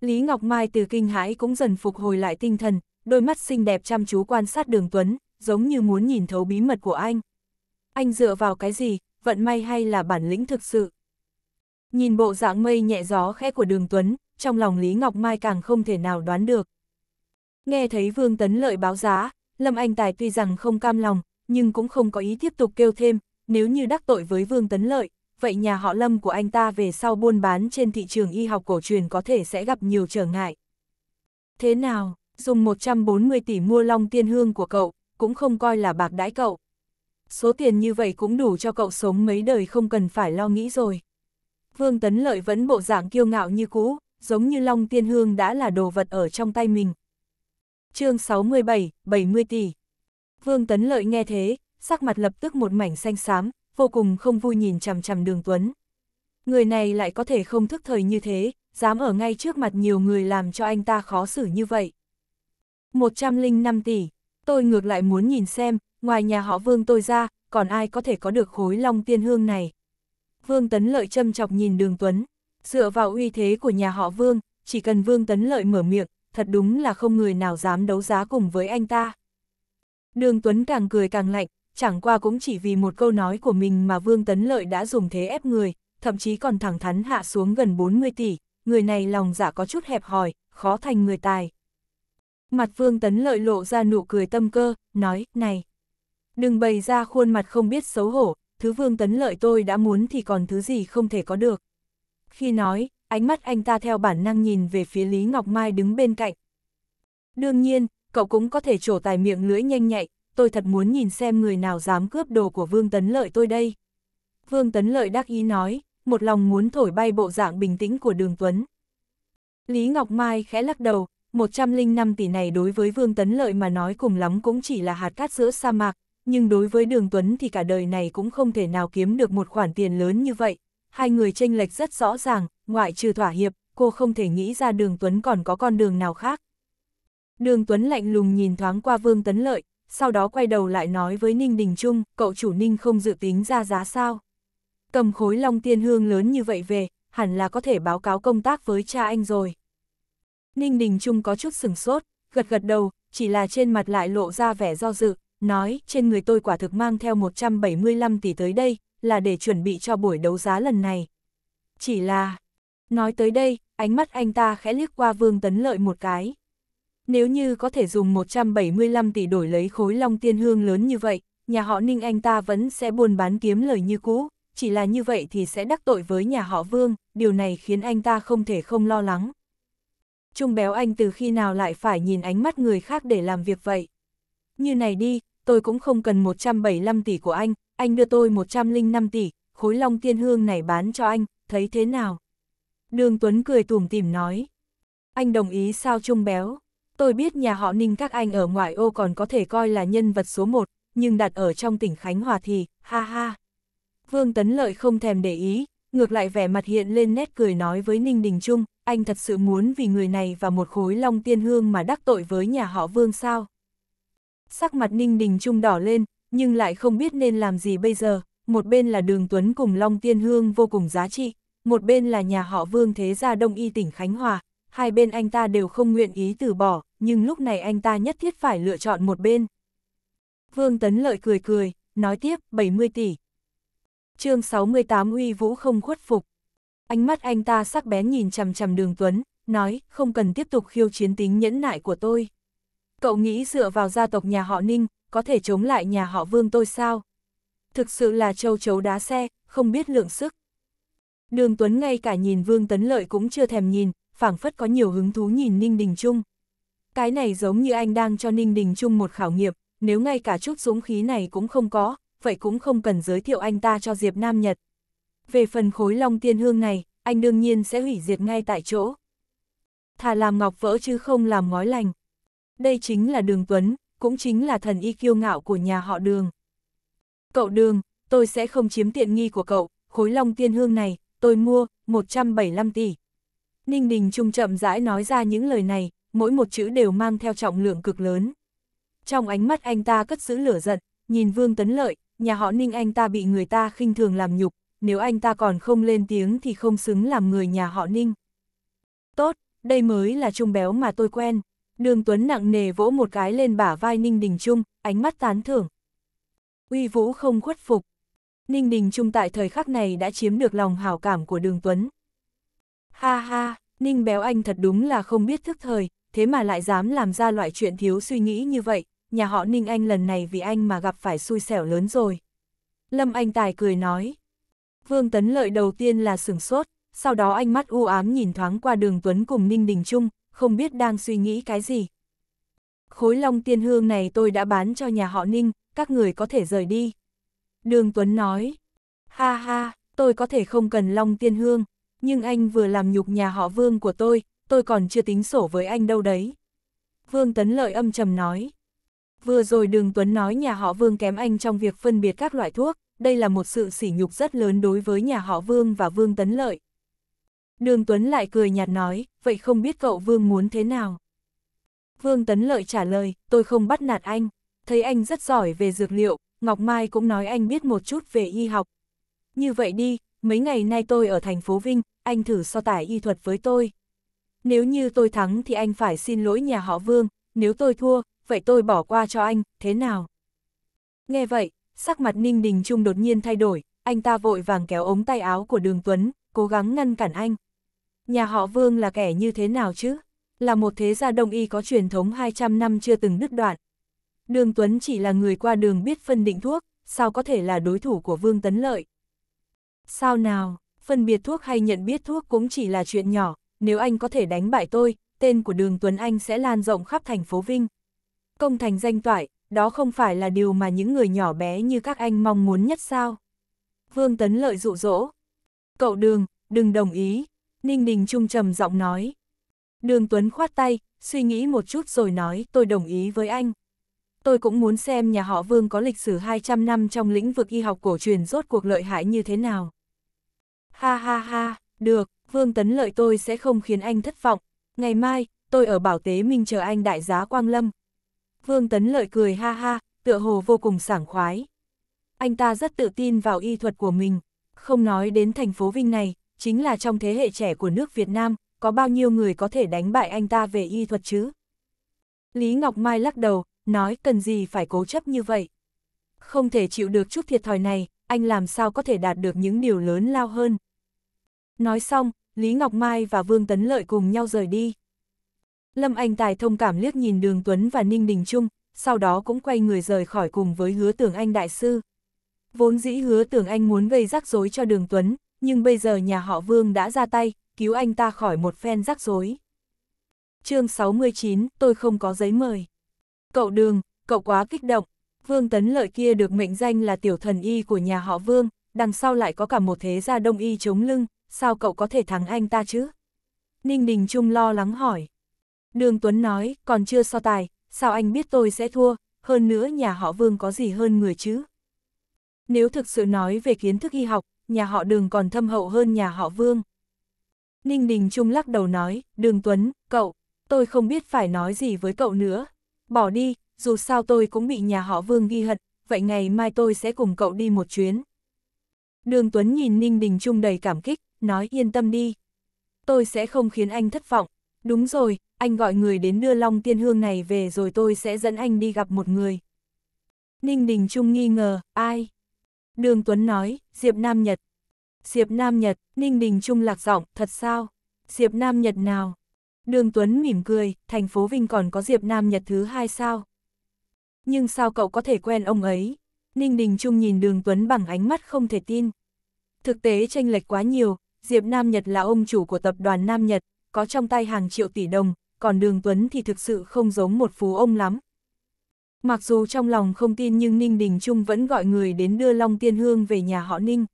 Lý Ngọc Mai từ kinh hãi cũng dần phục hồi lại tinh thần, đôi mắt xinh đẹp chăm chú quan sát đường Tuấn, giống như muốn nhìn thấu bí mật của anh. Anh dựa vào cái gì, vận may hay là bản lĩnh thực sự? Nhìn bộ dạng mây nhẹ gió khẽ của đường Tuấn, trong lòng Lý Ngọc Mai càng không thể nào đoán được. Nghe thấy Vương Tấn lợi báo giá, Lâm Anh Tài tuy rằng không cam lòng, nhưng cũng không có ý tiếp tục kêu thêm, nếu như đắc tội với Vương Tấn Lợi, vậy nhà họ Lâm của anh ta về sau buôn bán trên thị trường y học cổ truyền có thể sẽ gặp nhiều trở ngại. Thế nào, dùng 140 tỷ mua long tiên hương của cậu, cũng không coi là bạc đãi cậu. Số tiền như vậy cũng đủ cho cậu sống mấy đời không cần phải lo nghĩ rồi. Vương Tấn Lợi vẫn bộ dạng kiêu ngạo như cũ, giống như long tiên hương đã là đồ vật ở trong tay mình. chương 67, 70 tỷ Vương Tấn Lợi nghe thế, sắc mặt lập tức một mảnh xanh xám, vô cùng không vui nhìn chằm chằm đường Tuấn. Người này lại có thể không thức thời như thế, dám ở ngay trước mặt nhiều người làm cho anh ta khó xử như vậy. 105 tỷ, tôi ngược lại muốn nhìn xem, ngoài nhà họ Vương tôi ra, còn ai có thể có được khối long tiên hương này. Vương Tấn Lợi châm chọc nhìn đường Tuấn, dựa vào uy thế của nhà họ Vương, chỉ cần Vương Tấn Lợi mở miệng, thật đúng là không người nào dám đấu giá cùng với anh ta. Đường Tuấn càng cười càng lạnh, chẳng qua cũng chỉ vì một câu nói của mình mà Vương Tấn Lợi đã dùng thế ép người, thậm chí còn thẳng thắn hạ xuống gần 40 tỷ, người này lòng dạ có chút hẹp hòi, khó thành người tài. Mặt Vương Tấn Lợi lộ ra nụ cười tâm cơ, nói, này, đừng bày ra khuôn mặt không biết xấu hổ, thứ Vương Tấn Lợi tôi đã muốn thì còn thứ gì không thể có được. Khi nói, ánh mắt anh ta theo bản năng nhìn về phía Lý Ngọc Mai đứng bên cạnh. Đương nhiên, cậu cũng có thể trổ tài miệng lưỡi nhanh nhạy, tôi thật muốn nhìn xem người nào dám cướp đồ của Vương Tấn Lợi tôi đây. Vương Tấn Lợi đắc ý nói, một lòng muốn thổi bay bộ dạng bình tĩnh của Đường Tuấn. Lý Ngọc Mai khẽ lắc đầu, 105 tỷ này đối với Vương Tấn Lợi mà nói cùng lắm cũng chỉ là hạt cát giữa sa mạc, nhưng đối với Đường Tuấn thì cả đời này cũng không thể nào kiếm được một khoản tiền lớn như vậy. Hai người tranh lệch rất rõ ràng, ngoại trừ thỏa hiệp, cô không thể nghĩ ra Đường Tuấn còn có con đường nào khác. Đường Tuấn lạnh lùng nhìn thoáng qua Vương Tấn Lợi, sau đó quay đầu lại nói với Ninh Đình Trung, cậu chủ Ninh không dự tính ra giá sao. Cầm khối long tiên hương lớn như vậy về, hẳn là có thể báo cáo công tác với cha anh rồi. Ninh Đình Trung có chút sừng sốt, gật gật đầu, chỉ là trên mặt lại lộ ra vẻ do dự, nói trên người tôi quả thực mang theo 175 tỷ tới đây, là để chuẩn bị cho buổi đấu giá lần này. Chỉ là... Nói tới đây, ánh mắt anh ta khẽ liếc qua Vương Tấn Lợi một cái. Nếu như có thể dùng 175 tỷ đổi lấy khối long tiên hương lớn như vậy, nhà họ Ninh Anh ta vẫn sẽ buôn bán kiếm lời như cũ, chỉ là như vậy thì sẽ đắc tội với nhà họ Vương, điều này khiến anh ta không thể không lo lắng. Trung béo anh từ khi nào lại phải nhìn ánh mắt người khác để làm việc vậy? Như này đi, tôi cũng không cần 175 tỷ của anh, anh đưa tôi 105 tỷ, khối long tiên hương này bán cho anh, thấy thế nào? Đường Tuấn cười tủm tìm nói. Anh đồng ý sao Trung béo? Tôi biết nhà họ Ninh các anh ở ngoại ô còn có thể coi là nhân vật số một, nhưng đặt ở trong tỉnh Khánh Hòa thì, ha ha. Vương Tấn Lợi không thèm để ý, ngược lại vẻ mặt hiện lên nét cười nói với Ninh Đình Trung, anh thật sự muốn vì người này và một khối long tiên hương mà đắc tội với nhà họ Vương sao? Sắc mặt Ninh Đình Trung đỏ lên, nhưng lại không biết nên làm gì bây giờ, một bên là đường Tuấn cùng long tiên hương vô cùng giá trị, một bên là nhà họ Vương thế gia Đông Y tỉnh Khánh Hòa, hai bên anh ta đều không nguyện ý từ bỏ, nhưng lúc này anh ta nhất thiết phải lựa chọn một bên. Vương Tấn Lợi cười cười, nói tiếp, 70 tỷ. chương 68 uy vũ không khuất phục. Ánh mắt anh ta sắc bén nhìn chằm chằm đường Tuấn, nói, không cần tiếp tục khiêu chiến tính nhẫn nại của tôi. Cậu nghĩ dựa vào gia tộc nhà họ Ninh, có thể chống lại nhà họ Vương tôi sao? Thực sự là châu chấu đá xe, không biết lượng sức. Đường Tuấn ngay cả nhìn Vương Tấn Lợi cũng chưa thèm nhìn, phảng phất có nhiều hứng thú nhìn Ninh Đình Trung. Cái này giống như anh đang cho Ninh Đình Trung một khảo nghiệm, nếu ngay cả chút dũng khí này cũng không có, vậy cũng không cần giới thiệu anh ta cho Diệp Nam Nhật. Về phần khối long tiên hương này, anh đương nhiên sẽ hủy diệt ngay tại chỗ. Thà làm ngọc vỡ chứ không làm ngói lành. Đây chính là đường Tuấn, cũng chính là thần y kiêu ngạo của nhà họ đường. Cậu đường, tôi sẽ không chiếm tiện nghi của cậu, khối long tiên hương này, tôi mua, 175 tỷ. Ninh Đình Trung chậm rãi nói ra những lời này, mỗi một chữ đều mang theo trọng lượng cực lớn. Trong ánh mắt anh ta cất giữ lửa giận, nhìn Vương Tấn Lợi, nhà họ Ninh anh ta bị người ta khinh thường làm nhục, nếu anh ta còn không lên tiếng thì không xứng làm người nhà họ Ninh. Tốt, đây mới là trung béo mà tôi quen. Đường Tuấn nặng nề vỗ một cái lên bả vai Ninh Đình Trung, ánh mắt tán thưởng. Uy Vũ không khuất phục. Ninh Đình Trung tại thời khắc này đã chiếm được lòng hảo cảm của Đường Tuấn. Ha ha, Ninh béo anh thật đúng là không biết thức thời, thế mà lại dám làm ra loại chuyện thiếu suy nghĩ như vậy, nhà họ Ninh Anh lần này vì anh mà gặp phải xui xẻo lớn rồi. Lâm Anh Tài cười nói. Vương Tấn Lợi đầu tiên là sửng sốt, sau đó anh mắt u ám nhìn thoáng qua đường Tuấn cùng Ninh Đình Trung, không biết đang suy nghĩ cái gì. Khối long tiên hương này tôi đã bán cho nhà họ Ninh, các người có thể rời đi. Đường Tuấn nói, ha ha, tôi có thể không cần long tiên hương, nhưng anh vừa làm nhục nhà họ Vương của tôi, tôi còn chưa tính sổ với anh đâu đấy. Vương Tấn Lợi âm trầm nói. Vừa rồi Đường Tuấn nói nhà họ Vương kém anh trong việc phân biệt các loại thuốc, đây là một sự sỉ nhục rất lớn đối với nhà họ Vương và Vương Tấn Lợi. Đường Tuấn lại cười nhạt nói, vậy không biết cậu Vương muốn thế nào? Vương Tấn Lợi trả lời, tôi không bắt nạt anh, thấy anh rất giỏi về dược liệu, Ngọc Mai cũng nói anh biết một chút về y học. Như vậy đi, mấy ngày nay tôi ở thành phố Vinh, anh thử so tải y thuật với tôi nếu như tôi thắng thì anh phải xin lỗi nhà họ Vương, nếu tôi thua, vậy tôi bỏ qua cho anh, thế nào? Nghe vậy, sắc mặt Ninh Đình Trung đột nhiên thay đổi, anh ta vội vàng kéo ống tay áo của Đường Tuấn, cố gắng ngăn cản anh. Nhà họ Vương là kẻ như thế nào chứ? Là một thế gia đông y có truyền thống 200 năm chưa từng đứt đoạn. Đường Tuấn chỉ là người qua đường biết phân định thuốc, sao có thể là đối thủ của Vương Tấn Lợi? Sao nào, phân biệt thuốc hay nhận biết thuốc cũng chỉ là chuyện nhỏ, nếu anh có thể đánh bại tôi, tên của đường Tuấn Anh sẽ lan rộng khắp thành phố Vinh. Công thành danh toại, đó không phải là điều mà những người nhỏ bé như các anh mong muốn nhất sao. Vương Tấn Lợi dụ dỗ. Cậu đường, đừng đồng ý. Ninh Đình Trung trầm giọng nói. Đường Tuấn khoát tay, suy nghĩ một chút rồi nói tôi đồng ý với anh. Tôi cũng muốn xem nhà họ Vương có lịch sử 200 năm trong lĩnh vực y học cổ truyền rốt cuộc lợi hại như thế nào. Ha ha ha, được, Vương Tấn Lợi tôi sẽ không khiến anh thất vọng, ngày mai, tôi ở Bảo Tế Minh chờ anh đại giá Quang Lâm. Vương Tấn Lợi cười ha ha, tựa hồ vô cùng sảng khoái. Anh ta rất tự tin vào y thuật của mình, không nói đến thành phố Vinh này, chính là trong thế hệ trẻ của nước Việt Nam, có bao nhiêu người có thể đánh bại anh ta về y thuật chứ? Lý Ngọc Mai lắc đầu, nói cần gì phải cố chấp như vậy. Không thể chịu được chút thiệt thòi này, anh làm sao có thể đạt được những điều lớn lao hơn. Nói xong, Lý Ngọc Mai và Vương Tấn Lợi cùng nhau rời đi. Lâm Anh Tài thông cảm liếc nhìn Đường Tuấn và Ninh Đình Trung, sau đó cũng quay người rời khỏi cùng với hứa tưởng anh đại sư. Vốn dĩ hứa tưởng anh muốn gây rắc rối cho Đường Tuấn, nhưng bây giờ nhà họ Vương đã ra tay, cứu anh ta khỏi một phen rắc rối. chương 69, tôi không có giấy mời. Cậu Đường, cậu quá kích động, Vương Tấn Lợi kia được mệnh danh là tiểu thần y của nhà họ Vương, đằng sau lại có cả một thế gia đông y chống lưng, sao cậu có thể thắng anh ta chứ? Ninh Đình Trung lo lắng hỏi. Đường Tuấn nói, còn chưa so tài, sao anh biết tôi sẽ thua, hơn nữa nhà họ Vương có gì hơn người chứ? Nếu thực sự nói về kiến thức y học, nhà họ đường còn thâm hậu hơn nhà họ Vương. Ninh Đình Trung lắc đầu nói, đường Tuấn, cậu, tôi không biết phải nói gì với cậu nữa. Bỏ đi, dù sao tôi cũng bị nhà họ Vương ghi hận, vậy ngày mai tôi sẽ cùng cậu đi một chuyến. Đường Tuấn nhìn Ninh Đình Trung đầy cảm kích, nói yên tâm đi. Tôi sẽ không khiến anh thất vọng. Đúng rồi, anh gọi người đến đưa Long Tiên Hương này về rồi tôi sẽ dẫn anh đi gặp một người. Ninh Đình Trung nghi ngờ, ai? Đường Tuấn nói, Diệp Nam Nhật. Diệp Nam Nhật, Ninh Đình Trung lạc giọng, thật sao? Diệp Nam Nhật nào? Đường Tuấn mỉm cười, thành phố Vinh còn có Diệp Nam Nhật thứ hai sao? Nhưng sao cậu có thể quen ông ấy? Ninh Đình Trung nhìn Đường Tuấn bằng ánh mắt không thể tin. Thực tế tranh lệch quá nhiều, Diệp Nam Nhật là ông chủ của tập đoàn Nam Nhật, có trong tay hàng triệu tỷ đồng, còn Đường Tuấn thì thực sự không giống một phú ông lắm. Mặc dù trong lòng không tin nhưng Ninh Đình Trung vẫn gọi người đến đưa Long Tiên Hương về nhà họ Ninh.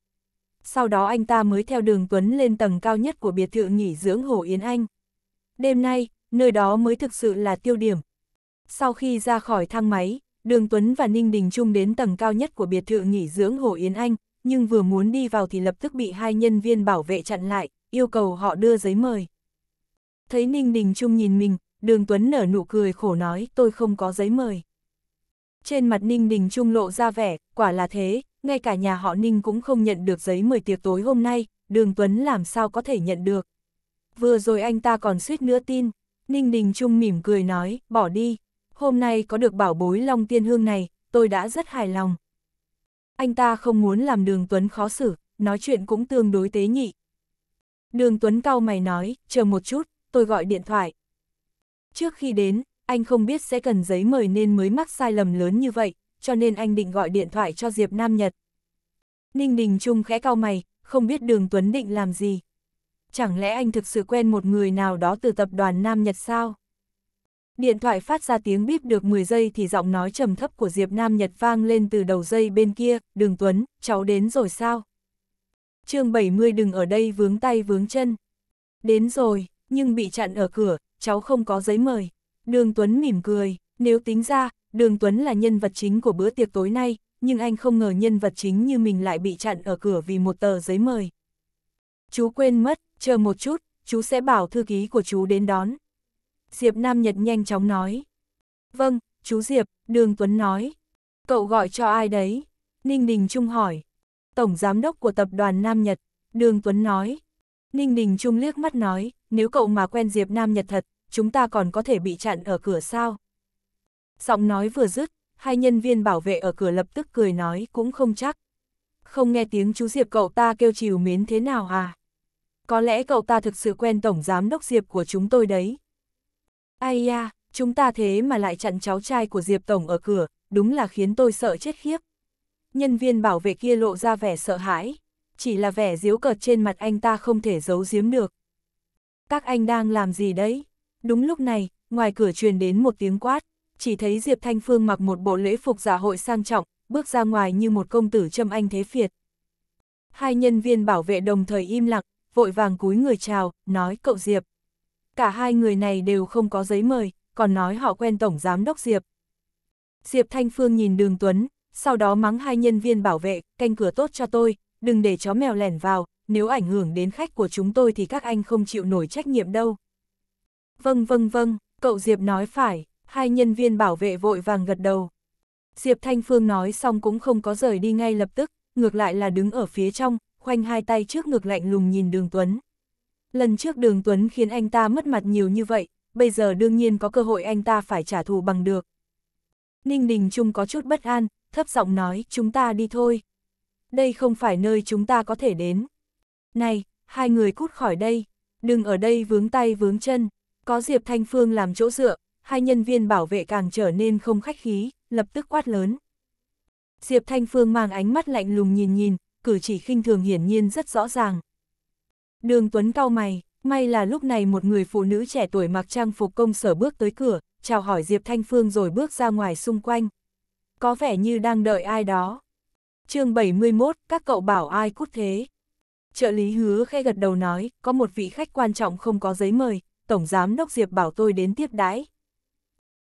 Sau đó anh ta mới theo đường Tuấn lên tầng cao nhất của biệt thự nghỉ dưỡng Hồ Yến Anh. Đêm nay, nơi đó mới thực sự là tiêu điểm. Sau khi ra khỏi thang máy, Đường Tuấn và Ninh Đình Trung đến tầng cao nhất của biệt thự nghỉ dưỡng Hồ Yến Anh, nhưng vừa muốn đi vào thì lập tức bị hai nhân viên bảo vệ chặn lại, yêu cầu họ đưa giấy mời. Thấy Ninh Đình Trung nhìn mình, Đường Tuấn nở nụ cười khổ nói tôi không có giấy mời. Trên mặt Ninh Đình Trung lộ ra vẻ, quả là thế, ngay cả nhà họ Ninh cũng không nhận được giấy mời tiệc tối hôm nay, Đường Tuấn làm sao có thể nhận được. Vừa rồi anh ta còn suýt nữa tin, Ninh Đình Trung mỉm cười nói, bỏ đi, hôm nay có được bảo bối Long Tiên Hương này, tôi đã rất hài lòng anh ta không muốn làm đường Tuấn khó xử, nói chuyện cũng tương đối tế nhị. Đường Tuấn cao mày nói, chờ một chút, tôi gọi điện thoại. Trước khi đến, anh không biết sẽ cần giấy mời nên mới mắc sai lầm lớn như vậy, cho nên anh định gọi điện thoại cho Diệp Nam Nhật. Ninh Đình Trung khẽ cao mày, không biết đường Tuấn định làm gì. Chẳng lẽ anh thực sự quen một người nào đó từ tập đoàn Nam Nhật sao? Điện thoại phát ra tiếng bíp được 10 giây thì giọng nói trầm thấp của Diệp Nam Nhật vang lên từ đầu dây bên kia, đường Tuấn, cháu đến rồi sao? chương 70 đừng ở đây vướng tay vướng chân. Đến rồi, nhưng bị chặn ở cửa, cháu không có giấy mời. Đường Tuấn mỉm cười, nếu tính ra, Đường Tuấn là nhân vật chính của bữa tiệc tối nay, nhưng anh không ngờ nhân vật chính như mình lại bị chặn ở cửa vì một tờ giấy mời. Chú quên mất, chờ một chút, chú sẽ bảo thư ký của chú đến đón. Diệp Nam Nhật nhanh chóng nói. Vâng, chú Diệp, Đường Tuấn nói. Cậu gọi cho ai đấy? Ninh Đình Trung hỏi. Tổng Giám đốc của Tập đoàn Nam Nhật, Đường Tuấn nói. Ninh Đình Trung liếc mắt nói, nếu cậu mà quen Diệp Nam Nhật thật, chúng ta còn có thể bị chặn ở cửa sao? Giọng nói vừa dứt, hai nhân viên bảo vệ ở cửa lập tức cười nói cũng không chắc. Không nghe tiếng chú Diệp cậu ta kêu chiều mến thế nào à? Có lẽ cậu ta thực sự quen Tổng Giám đốc Diệp của chúng tôi đấy. Ai da, chúng ta thế mà lại chặn cháu trai của Diệp Tổng ở cửa, đúng là khiến tôi sợ chết khiếp. Nhân viên bảo vệ kia lộ ra vẻ sợ hãi, chỉ là vẻ díu cợt trên mặt anh ta không thể giấu giếm được. Các anh đang làm gì đấy? Đúng lúc này, ngoài cửa truyền đến một tiếng quát, chỉ thấy Diệp Thanh Phương mặc một bộ lễ phục giả dạ hội sang trọng, bước ra ngoài như một công tử châm anh thế phiệt. Hai nhân viên bảo vệ đồng thời im lặng, vội vàng cúi người chào, nói cậu Diệp, cả hai người này đều không có giấy mời, còn nói họ quen Tổng Giám Đốc Diệp. Diệp Thanh Phương nhìn đường Tuấn, sau đó mắng hai nhân viên bảo vệ, canh cửa tốt cho tôi, đừng để chó mèo lẻn vào, nếu ảnh hưởng đến khách của chúng tôi thì các anh không chịu nổi trách nhiệm đâu. Vâng vâng vâng, cậu Diệp nói phải, hai nhân viên bảo vệ vội vàng gật đầu. Diệp Thanh Phương nói xong cũng không có rời đi ngay lập tức, ngược lại là đứng ở phía trong, khoanh hai tay trước ngực lạnh lùng nhìn đường Tuấn. Lần trước đường Tuấn khiến anh ta mất mặt nhiều như vậy, bây giờ đương nhiên có cơ hội anh ta phải trả thù bằng được. Ninh Đình Trung có chút bất an, thấp giọng nói, chúng ta đi thôi. Đây không phải nơi chúng ta có thể đến. Này, hai người cút khỏi đây, đừng ở đây vướng tay vướng chân. Có Diệp Thanh Phương làm chỗ dựa, hai nhân viên bảo vệ càng trở nên không khách khí, lập tức quát lớn. Diệp Thanh Phương mang ánh mắt lạnh lùng nhìn nhìn, cử chỉ khinh thường hiển nhiên rất rõ ràng. Đường Tuấn cau mày, may là lúc này một người phụ nữ trẻ tuổi mặc trang phục công sở bước tới cửa, chào hỏi Diệp Thanh Phương rồi bước ra ngoài xung quanh. Có vẻ như đang đợi ai đó. chương 71, các cậu bảo ai cút thế. Trợ lý hứa khẽ gật đầu nói, có một vị khách quan trọng không có giấy mời, Tổng Giám Đốc Diệp bảo tôi đến tiếp đãi.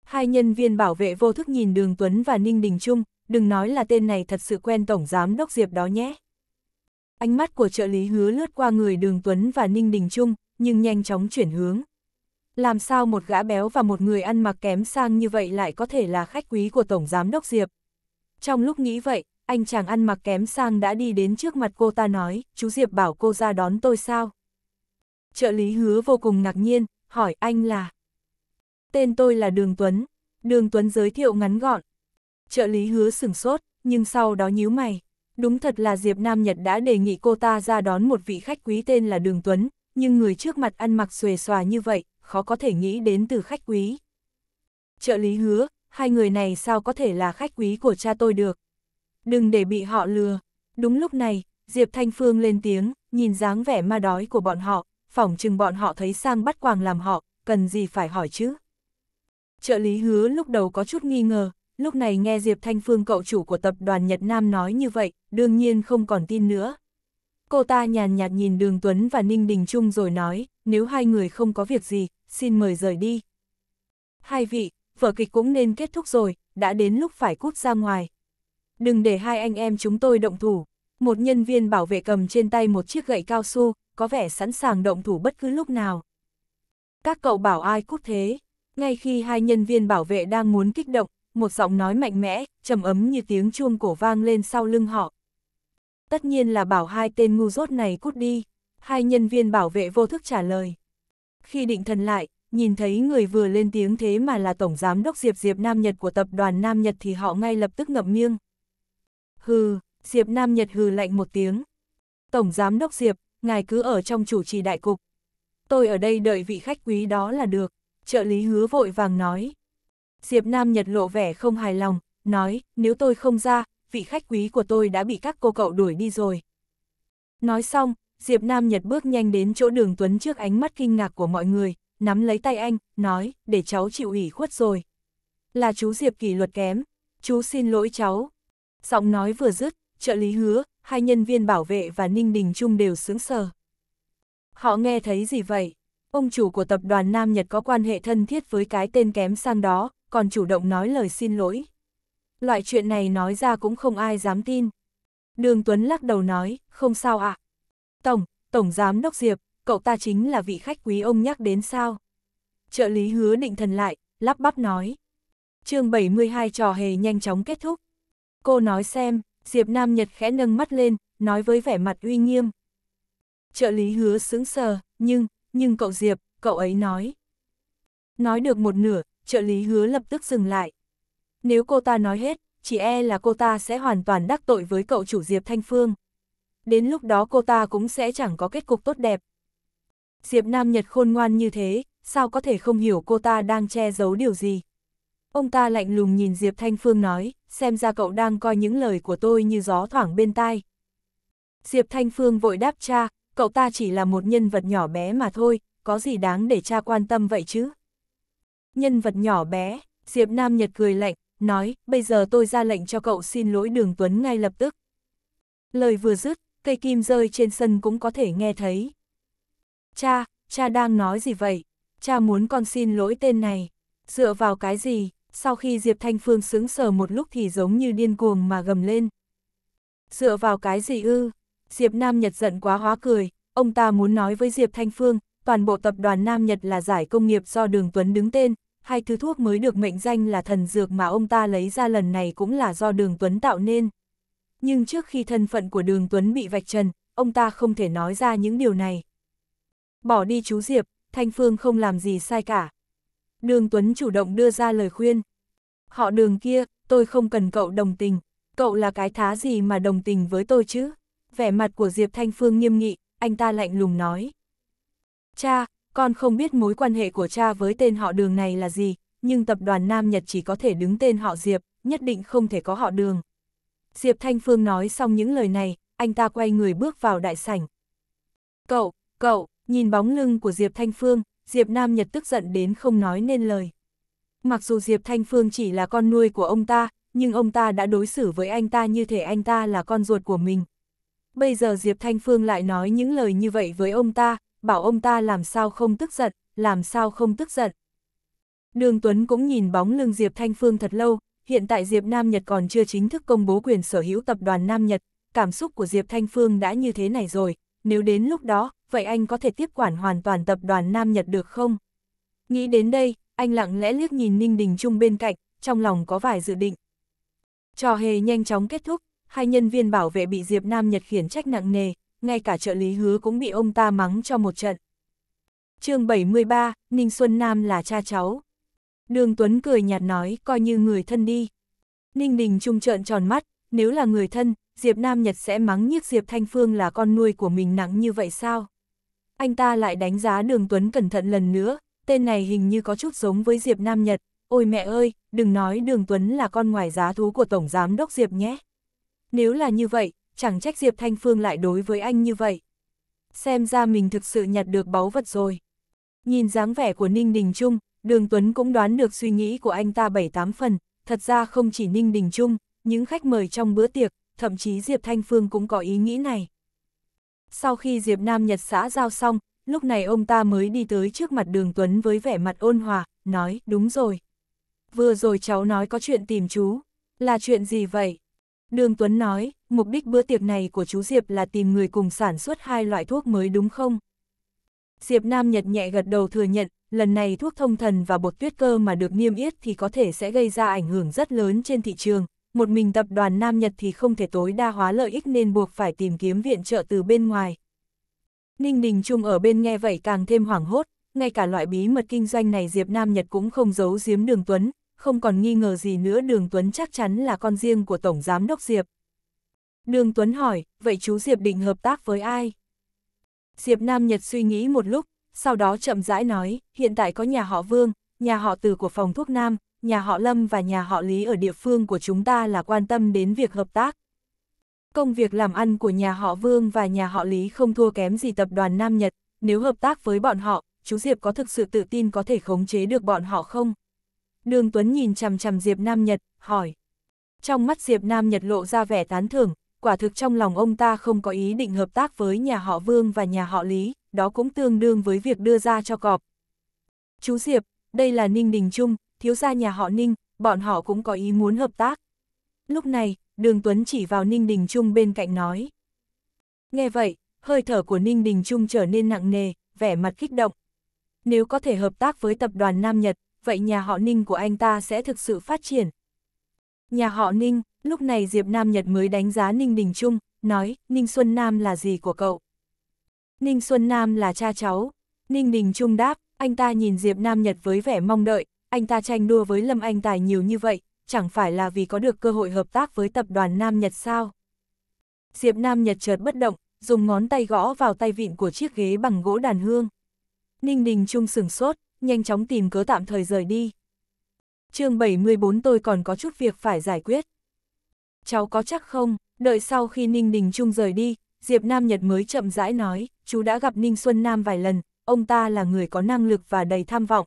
Hai nhân viên bảo vệ vô thức nhìn Đường Tuấn và Ninh Đình Trung, đừng nói là tên này thật sự quen Tổng Giám Đốc Diệp đó nhé ánh mắt của trợ lý hứa lướt qua người đường Tuấn và Ninh Đình Trung, nhưng nhanh chóng chuyển hướng. Làm sao một gã béo và một người ăn mặc kém sang như vậy lại có thể là khách quý của Tổng Giám Đốc Diệp? Trong lúc nghĩ vậy, anh chàng ăn mặc kém sang đã đi đến trước mặt cô ta nói, chú Diệp bảo cô ra đón tôi sao? Trợ lý hứa vô cùng ngạc nhiên, hỏi anh là... Tên tôi là Đường Tuấn. Đường Tuấn giới thiệu ngắn gọn. Trợ lý hứa sửng sốt, nhưng sau đó nhíu mày, Đúng thật là Diệp Nam Nhật đã đề nghị cô ta ra đón một vị khách quý tên là Đường Tuấn, nhưng người trước mặt ăn mặc xuề xòa như vậy, khó có thể nghĩ đến từ khách quý. Trợ lý hứa, hai người này sao có thể là khách quý của cha tôi được. Đừng để bị họ lừa. Đúng lúc này, Diệp Thanh Phương lên tiếng, nhìn dáng vẻ ma đói của bọn họ, phỏng chừng bọn họ thấy sang bắt quàng làm họ, cần gì phải hỏi chứ. Trợ lý hứa lúc đầu có chút nghi ngờ, lúc này nghe Diệp Thanh Phương cậu chủ của tập đoàn Nhật Nam nói như vậy, đương nhiên không còn tin nữa. Cô ta nhàn nhạt nhìn Đường Tuấn và Ninh Đình Trung rồi nói, nếu hai người không có việc gì, xin mời rời đi. Hai vị, vở kịch cũng nên kết thúc rồi, đã đến lúc phải cút ra ngoài. Đừng để hai anh em chúng tôi động thủ. Một nhân viên bảo vệ cầm trên tay một chiếc gậy cao su, có vẻ sẵn sàng động thủ bất cứ lúc nào. Các cậu bảo ai cút thế? Ngay khi hai nhân viên bảo vệ đang muốn kích động, một giọng nói mạnh mẽ, trầm ấm như tiếng chuông cổ vang lên sau lưng họ. Tất nhiên là bảo hai tên ngu dốt này cút đi, hai nhân viên bảo vệ vô thức trả lời. Khi định thần lại, nhìn thấy người vừa lên tiếng thế mà là Tổng Giám đốc Diệp Diệp Nam Nhật của tập đoàn Nam Nhật thì họ ngay lập tức ngậm miêng. Hừ, Diệp Nam Nhật hừ lạnh một tiếng. Tổng Giám đốc Diệp, ngài cứ ở trong chủ trì đại cục. Tôi ở đây đợi vị khách quý đó là được, trợ lý hứa vội vàng nói. Diệp Nam Nhật lộ vẻ không hài lòng, nói, nếu tôi không ra, vị khách quý của tôi đã bị các cô cậu đuổi đi rồi. Nói xong, Diệp Nam Nhật bước nhanh đến chỗ đường Tuấn trước ánh mắt kinh ngạc của mọi người, nắm lấy tay anh, nói, để cháu chịu ủy khuất rồi. Là chú Diệp kỷ luật kém, chú xin lỗi cháu. Giọng nói vừa dứt, trợ lý hứa, hai nhân viên bảo vệ và Ninh Đình Trung đều sướng sờ. Họ nghe thấy gì vậy? Ông chủ của tập đoàn Nam Nhật có quan hệ thân thiết với cái tên kém sang đó, còn chủ động nói lời xin lỗi. Loại chuyện này nói ra cũng không ai dám tin. Đường Tuấn lắc đầu nói, không sao ạ. À. Tổng, Tổng Giám Đốc Diệp, cậu ta chính là vị khách quý ông nhắc đến sao. Trợ lý hứa định thần lại, lắp bắp nói. chương 72 trò hề nhanh chóng kết thúc. Cô nói xem, Diệp Nam Nhật khẽ nâng mắt lên, nói với vẻ mặt uy nghiêm. Trợ lý hứa sững sờ, nhưng, nhưng cậu Diệp, cậu ấy nói. Nói được một nửa, trợ lý hứa lập tức dừng lại. Nếu cô ta nói hết, chỉ e là cô ta sẽ hoàn toàn đắc tội với cậu chủ Diệp Thanh Phương. Đến lúc đó cô ta cũng sẽ chẳng có kết cục tốt đẹp. Diệp Nam Nhật khôn ngoan như thế, sao có thể không hiểu cô ta đang che giấu điều gì. Ông ta lạnh lùng nhìn Diệp Thanh Phương nói, xem ra cậu đang coi những lời của tôi như gió thoảng bên tai. Diệp Thanh Phương vội đáp cha, cậu ta chỉ là một nhân vật nhỏ bé mà thôi, có gì đáng để cha quan tâm vậy chứ? Nhân vật nhỏ bé, Diệp Nam Nhật cười lạnh, nói, bây giờ tôi ra lệnh cho cậu xin lỗi đường Tuấn ngay lập tức. Lời vừa dứt, cây kim rơi trên sân cũng có thể nghe thấy. Cha, cha đang nói gì vậy? Cha muốn con xin lỗi tên này. Dựa vào cái gì? Sau khi Diệp Thanh Phương sững sờ một lúc thì giống như điên cuồng mà gầm lên. Dựa vào cái gì ư? Diệp Nam Nhật giận quá hóa cười, ông ta muốn nói với Diệp Thanh Phương, toàn bộ tập đoàn Nam Nhật là giải công nghiệp do Đường Tuấn đứng tên, hai thứ thuốc mới được mệnh danh là thần dược mà ông ta lấy ra lần này cũng là do Đường Tuấn tạo nên. Nhưng trước khi thân phận của Đường Tuấn bị vạch trần, ông ta không thể nói ra những điều này. Bỏ đi chú Diệp, Thanh Phương không làm gì sai cả. Đường Tuấn chủ động đưa ra lời khuyên. Họ đường kia, tôi không cần cậu đồng tình, cậu là cái thá gì mà đồng tình với tôi chứ? Vẻ mặt của Diệp Thanh Phương nghiêm nghị, anh ta lạnh lùng nói. Cha, con không biết mối quan hệ của cha với tên họ đường này là gì, nhưng tập đoàn Nam Nhật chỉ có thể đứng tên họ Diệp, nhất định không thể có họ đường. Diệp Thanh Phương nói xong những lời này, anh ta quay người bước vào đại sảnh. Cậu, cậu, nhìn bóng lưng của Diệp Thanh Phương, Diệp Nam Nhật tức giận đến không nói nên lời. Mặc dù Diệp Thanh Phương chỉ là con nuôi của ông ta, nhưng ông ta đã đối xử với anh ta như thể anh ta là con ruột của mình. Bây giờ Diệp Thanh Phương lại nói những lời như vậy với ông ta, bảo ông ta làm sao không tức giận, làm sao không tức giận. Đường Tuấn cũng nhìn bóng lưng Diệp Thanh Phương thật lâu, hiện tại Diệp Nam Nhật còn chưa chính thức công bố quyền sở hữu tập đoàn Nam Nhật, cảm xúc của Diệp Thanh Phương đã như thế này rồi, nếu đến lúc đó, vậy anh có thể tiếp quản hoàn toàn tập đoàn Nam Nhật được không? Nghĩ đến đây, anh lặng lẽ liếc nhìn Ninh Đình Trung bên cạnh, trong lòng có vài dự định. Trò hề nhanh chóng kết thúc, hai nhân viên bảo vệ bị Diệp Nam Nhật khiển trách nặng nề, ngay cả trợ lý hứa cũng bị ông ta mắng cho một trận. chương 73, Ninh Xuân Nam là cha cháu. Đường Tuấn cười nhạt nói, coi như người thân đi. Ninh Đình Trung trợn tròn mắt, nếu là người thân, Diệp Nam Nhật sẽ mắng nhiếc Diệp Thanh Phương là con nuôi của mình nặng như vậy sao? Anh ta lại đánh giá đường Tuấn cẩn thận lần nữa, tên này hình như có chút giống với Diệp Nam Nhật. Ôi mẹ ơi, đừng nói đường Tuấn là con ngoài giá thú của Tổng Giám Đốc Diệp nhé. Nếu là như vậy, chẳng trách Diệp Thanh Phương lại đối với anh như vậy. Xem ra mình thực sự nhặt được báu vật rồi. Nhìn dáng vẻ của Ninh Đình Trung, Đường Tuấn cũng đoán được suy nghĩ của anh ta bảy tám phần, thật ra không chỉ Ninh Đình Trung, những khách mời trong bữa tiệc, thậm chí Diệp Thanh Phương cũng có ý nghĩ này. Sau khi Diệp Nam Nhật xã giao xong, lúc này ông ta mới đi tới trước mặt Đường Tuấn với vẻ mặt ôn hòa, nói, đúng rồi. Vừa rồi cháu nói có chuyện tìm chú, là chuyện gì vậy? Đường Tuấn nói, mục đích bữa tiệc này của chú Diệp là tìm người cùng sản xuất hai loại thuốc mới đúng không? Diệp Nam nhật nhẹ gật đầu thừa nhận, lần này thuốc thông thần và bột tuyết cơ mà được niêm yết thì có thể sẽ gây ra ảnh hưởng rất lớn trên thị trường. Một mình tập đoàn Nam Nhật thì không thể tối đa hóa lợi ích nên buộc phải tìm kiếm viện trợ từ bên ngoài. Ninh Đình Trung ở bên nghe vậy càng thêm hoảng hốt, ngay cả loại bí mật kinh doanh này Diệp Nam Nhật cũng không giấu giếm Đường Tuấn, không còn nghi ngờ gì nữa Đường Tuấn chắc chắn là con riêng của Tổng Giám Đốc Diệp, Đường Tuấn hỏi, vậy chú Diệp Đình hợp tác với ai? Diệp Nam Nhật suy nghĩ một lúc, sau đó chậm rãi nói, hiện tại có nhà họ Vương, nhà họ Từ của phòng thuốc Nam, nhà họ Lâm và nhà họ Lý ở địa phương của chúng ta là quan tâm đến việc hợp tác. Công việc làm ăn của nhà họ Vương và nhà họ Lý không thua kém gì tập đoàn Nam Nhật, nếu hợp tác với bọn họ, chú Diệp có thực sự tự tin có thể khống chế được bọn họ không? Đường Tuấn nhìn chằm chằm Diệp Nam Nhật, hỏi. Trong mắt Diệp Nam Nhật lộ ra vẻ tán thưởng, quả thực trong lòng ông ta không có ý định hợp tác với nhà họ Vương và nhà họ Lý, đó cũng tương đương với việc đưa ra cho cọp. Chú Diệp, đây là Ninh Đình Trung, thiếu gia nhà họ Ninh, bọn họ cũng có ý muốn hợp tác. Lúc này, Đường Tuấn chỉ vào Ninh Đình Trung bên cạnh nói. Nghe vậy, hơi thở của Ninh Đình Trung trở nên nặng nề, vẻ mặt kích động. Nếu có thể hợp tác với tập đoàn Nam Nhật, vậy nhà họ Ninh của anh ta sẽ thực sự phát triển. Nhà họ Ninh, Lúc này Diệp Nam Nhật mới đánh giá Ninh Đình Trung, nói, Ninh Xuân Nam là gì của cậu? Ninh Xuân Nam là cha cháu. Ninh Đình Trung đáp, anh ta nhìn Diệp Nam Nhật với vẻ mong đợi, anh ta tranh đua với Lâm Anh Tài nhiều như vậy, chẳng phải là vì có được cơ hội hợp tác với tập đoàn Nam Nhật sao? Diệp Nam Nhật chợt bất động, dùng ngón tay gõ vào tay vịn của chiếc ghế bằng gỗ đàn hương. Ninh Đình Trung sửng sốt, nhanh chóng tìm cớ tạm thời rời đi. chương 74 tôi còn có chút việc phải giải quyết cháu có chắc không? Đợi sau khi Ninh Đình Trung rời đi, Diệp Nam Nhật mới chậm rãi nói, chú đã gặp Ninh Xuân Nam vài lần, ông ta là người có năng lực và đầy tham vọng.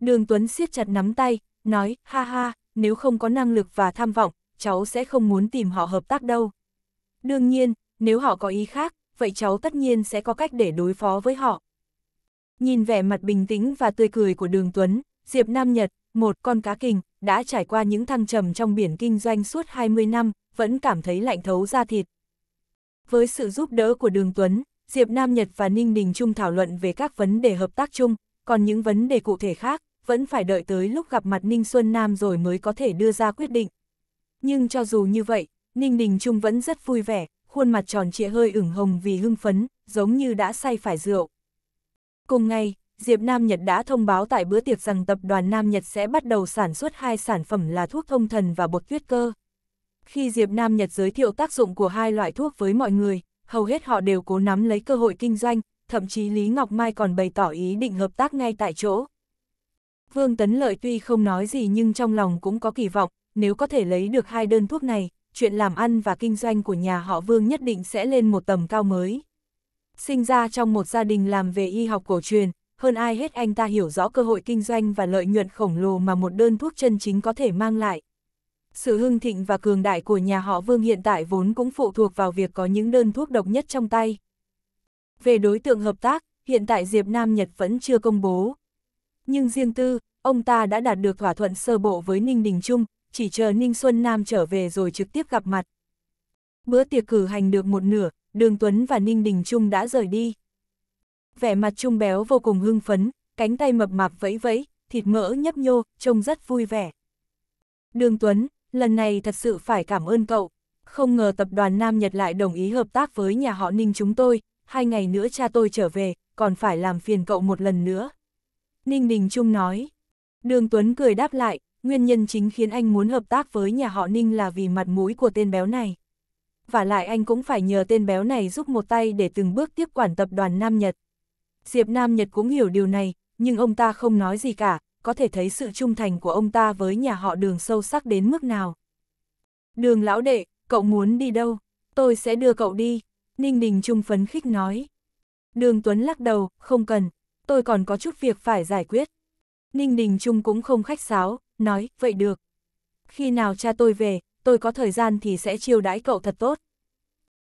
Đường Tuấn siết chặt nắm tay, nói, ha ha, nếu không có năng lực và tham vọng, cháu sẽ không muốn tìm họ hợp tác đâu. Đương nhiên, nếu họ có ý khác, vậy cháu tất nhiên sẽ có cách để đối phó với họ. Nhìn vẻ mặt bình tĩnh và tươi cười của Đường Tuấn, Diệp Nam Nhật, một con cá kình, đã trải qua những thăng trầm trong biển kinh doanh suốt 20 năm, vẫn cảm thấy lạnh thấu da thịt. Với sự giúp đỡ của Đường Tuấn, Diệp Nam Nhật và Ninh Đình Trung thảo luận về các vấn đề hợp tác chung, còn những vấn đề cụ thể khác, vẫn phải đợi tới lúc gặp mặt Ninh Xuân Nam rồi mới có thể đưa ra quyết định. Nhưng cho dù như vậy, Ninh Đình Trung vẫn rất vui vẻ, khuôn mặt tròn trịa hơi ửng hồng vì hưng phấn, giống như đã say phải rượu. Cùng ngày, Diệp Nam Nhật đã thông báo tại bữa tiệc rằng tập đoàn Nam Nhật sẽ bắt đầu sản xuất hai sản phẩm là thuốc thông thần và bột tuyết cơ. Khi Diệp Nam Nhật giới thiệu tác dụng của hai loại thuốc với mọi người, hầu hết họ đều cố nắm lấy cơ hội kinh doanh, thậm chí Lý Ngọc Mai còn bày tỏ ý định hợp tác ngay tại chỗ. Vương Tấn Lợi tuy không nói gì nhưng trong lòng cũng có kỳ vọng, nếu có thể lấy được hai đơn thuốc này, chuyện làm ăn và kinh doanh của nhà họ Vương nhất định sẽ lên một tầm cao mới. Sinh ra trong một gia đình làm về y học cổ truyền, hơn ai hết anh ta hiểu rõ cơ hội kinh doanh và lợi nhuận khổng lồ mà một đơn thuốc chân chính có thể mang lại. Sự hưng thịnh và cường đại của nhà họ Vương hiện tại vốn cũng phụ thuộc vào việc có những đơn thuốc độc nhất trong tay. Về đối tượng hợp tác, hiện tại Diệp Nam Nhật vẫn chưa công bố. Nhưng riêng tư, ông ta đã đạt được thỏa thuận sơ bộ với Ninh Đình Trung, chỉ chờ Ninh Xuân Nam trở về rồi trực tiếp gặp mặt. Bữa tiệc cử hành được một nửa, Đường Tuấn và Ninh Đình Trung đã rời đi vẻ mặt trung béo vô cùng hưng phấn, cánh tay mập mạp vẫy vẫy, thịt mỡ nhấp nhô, trông rất vui vẻ. Đường Tuấn, lần này thật sự phải cảm ơn cậu. Không ngờ tập đoàn Nam Nhật lại đồng ý hợp tác với nhà họ Ninh chúng tôi, hai ngày nữa cha tôi trở về, còn phải làm phiền cậu một lần nữa. Ninh Đình Trung nói. Đường Tuấn cười đáp lại, nguyên nhân chính khiến anh muốn hợp tác với nhà họ Ninh là vì mặt mũi của tên béo này. Và lại anh cũng phải nhờ tên béo này giúp một tay để từng bước tiếp quản tập đoàn Nam Nhật. Diệp Nam Nhật cũng hiểu điều này, nhưng ông ta không nói gì cả, có thể thấy sự trung thành của ông ta với nhà họ đường sâu sắc đến mức nào. Đường lão đệ, cậu muốn đi đâu? Tôi sẽ đưa cậu đi. Ninh Đình Trung phấn khích nói. Đường Tuấn lắc đầu, không cần, tôi còn có chút việc phải giải quyết. Ninh Đình Trung cũng không khách sáo, nói, vậy được. Khi nào cha tôi về, tôi có thời gian thì sẽ chiêu đãi cậu thật tốt.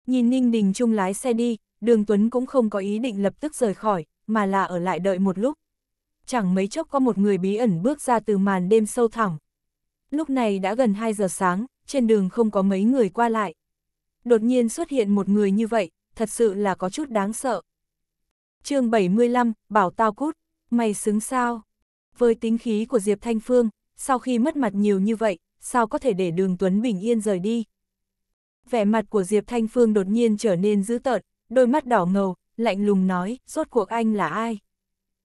Nhìn Ninh Đình Trung lái xe đi, đường Tuấn cũng không có ý định lập tức rời khỏi, mà là ở lại đợi một lúc. Chẳng mấy chốc có một người bí ẩn bước ra từ màn đêm sâu thẳm. Lúc này đã gần 2 giờ sáng, trên đường không có mấy người qua lại. Đột nhiên xuất hiện một người như vậy, thật sự là có chút đáng sợ. chương 75, bảo tao cút, mày xứng sao? Với tính khí của Diệp Thanh Phương, sau khi mất mặt nhiều như vậy, sao có thể để đường Tuấn bình yên rời đi? Vẻ mặt của Diệp Thanh Phương đột nhiên trở nên dữ tợn, đôi mắt đỏ ngầu, lạnh lùng nói, rốt cuộc anh là ai?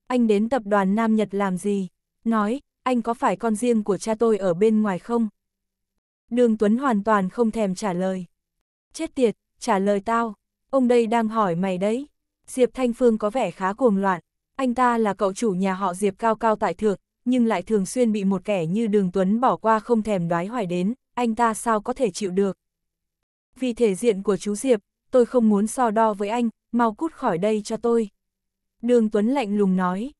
Anh đến tập đoàn Nam Nhật làm gì? Nói, anh có phải con riêng của cha tôi ở bên ngoài không? Đường Tuấn hoàn toàn không thèm trả lời. Chết tiệt, trả lời tao, ông đây đang hỏi mày đấy. Diệp Thanh Phương có vẻ khá cuồng loạn, anh ta là cậu chủ nhà họ Diệp cao cao tại thượng, nhưng lại thường xuyên bị một kẻ như Đường Tuấn bỏ qua không thèm đoái hoài đến, anh ta sao có thể chịu được. Vì thể diện của chú Diệp, tôi không muốn so đo với anh, mau cút khỏi đây cho tôi. Đường Tuấn lạnh lùng nói.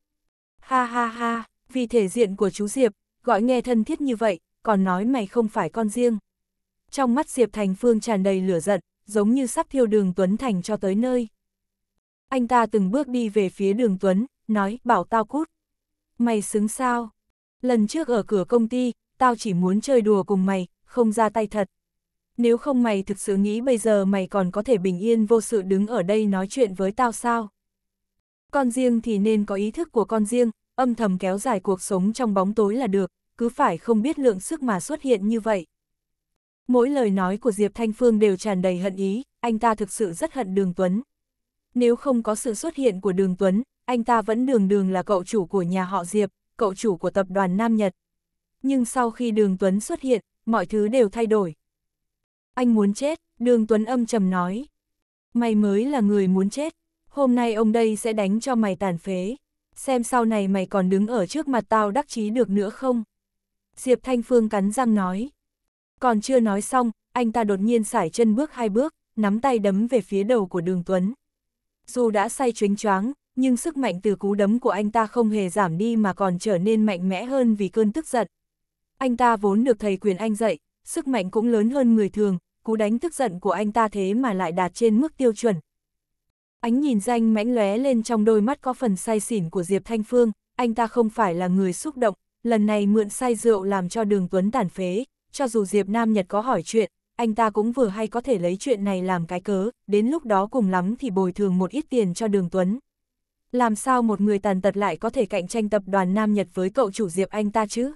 Ha ha ha, vì thể diện của chú Diệp, gọi nghe thân thiết như vậy, còn nói mày không phải con riêng. Trong mắt Diệp Thành Phương tràn đầy lửa giận, giống như sắp thiêu đường Tuấn Thành cho tới nơi. Anh ta từng bước đi về phía đường Tuấn, nói bảo tao cút. Mày xứng sao? Lần trước ở cửa công ty, tao chỉ muốn chơi đùa cùng mày, không ra tay thật nếu không mày thực sự nghĩ bây giờ mày còn có thể bình yên vô sự đứng ở đây nói chuyện với tao sao? Con riêng thì nên có ý thức của con riêng, âm thầm kéo dài cuộc sống trong bóng tối là được, cứ phải không biết lượng sức mà xuất hiện như vậy. Mỗi lời nói của Diệp Thanh Phương đều tràn đầy hận ý, anh ta thực sự rất hận Đường Tuấn. Nếu không có sự xuất hiện của Đường Tuấn, anh ta vẫn đường đường là cậu chủ của nhà họ Diệp, cậu chủ của tập đoàn Nam Nhật. Nhưng sau khi Đường Tuấn xuất hiện, mọi thứ đều thay đổi. Anh muốn chết, đường Tuấn âm trầm nói. Mày mới là người muốn chết, hôm nay ông đây sẽ đánh cho mày tàn phế. Xem sau này mày còn đứng ở trước mặt tao đắc chí được nữa không? Diệp Thanh Phương cắn răng nói. Còn chưa nói xong, anh ta đột nhiên sải chân bước hai bước, nắm tay đấm về phía đầu của đường Tuấn. Dù đã say chuyến choáng, nhưng sức mạnh từ cú đấm của anh ta không hề giảm đi mà còn trở nên mạnh mẽ hơn vì cơn tức giận. Anh ta vốn được thầy quyền anh dạy, sức mạnh cũng lớn hơn người thường, cú đánh tức giận của anh ta thế mà lại đạt trên mức tiêu chuẩn. Ánh nhìn danh mãnh lóe lên trong đôi mắt có phần say xỉn của Diệp Thanh Phương, anh ta không phải là người xúc động, lần này mượn say rượu làm cho đường Tuấn tàn phế, cho dù Diệp Nam Nhật có hỏi chuyện, anh ta cũng vừa hay có thể lấy chuyện này làm cái cớ, đến lúc đó cùng lắm thì bồi thường một ít tiền cho đường Tuấn. Làm sao một người tàn tật lại có thể cạnh tranh tập đoàn Nam Nhật với cậu chủ Diệp anh ta chứ?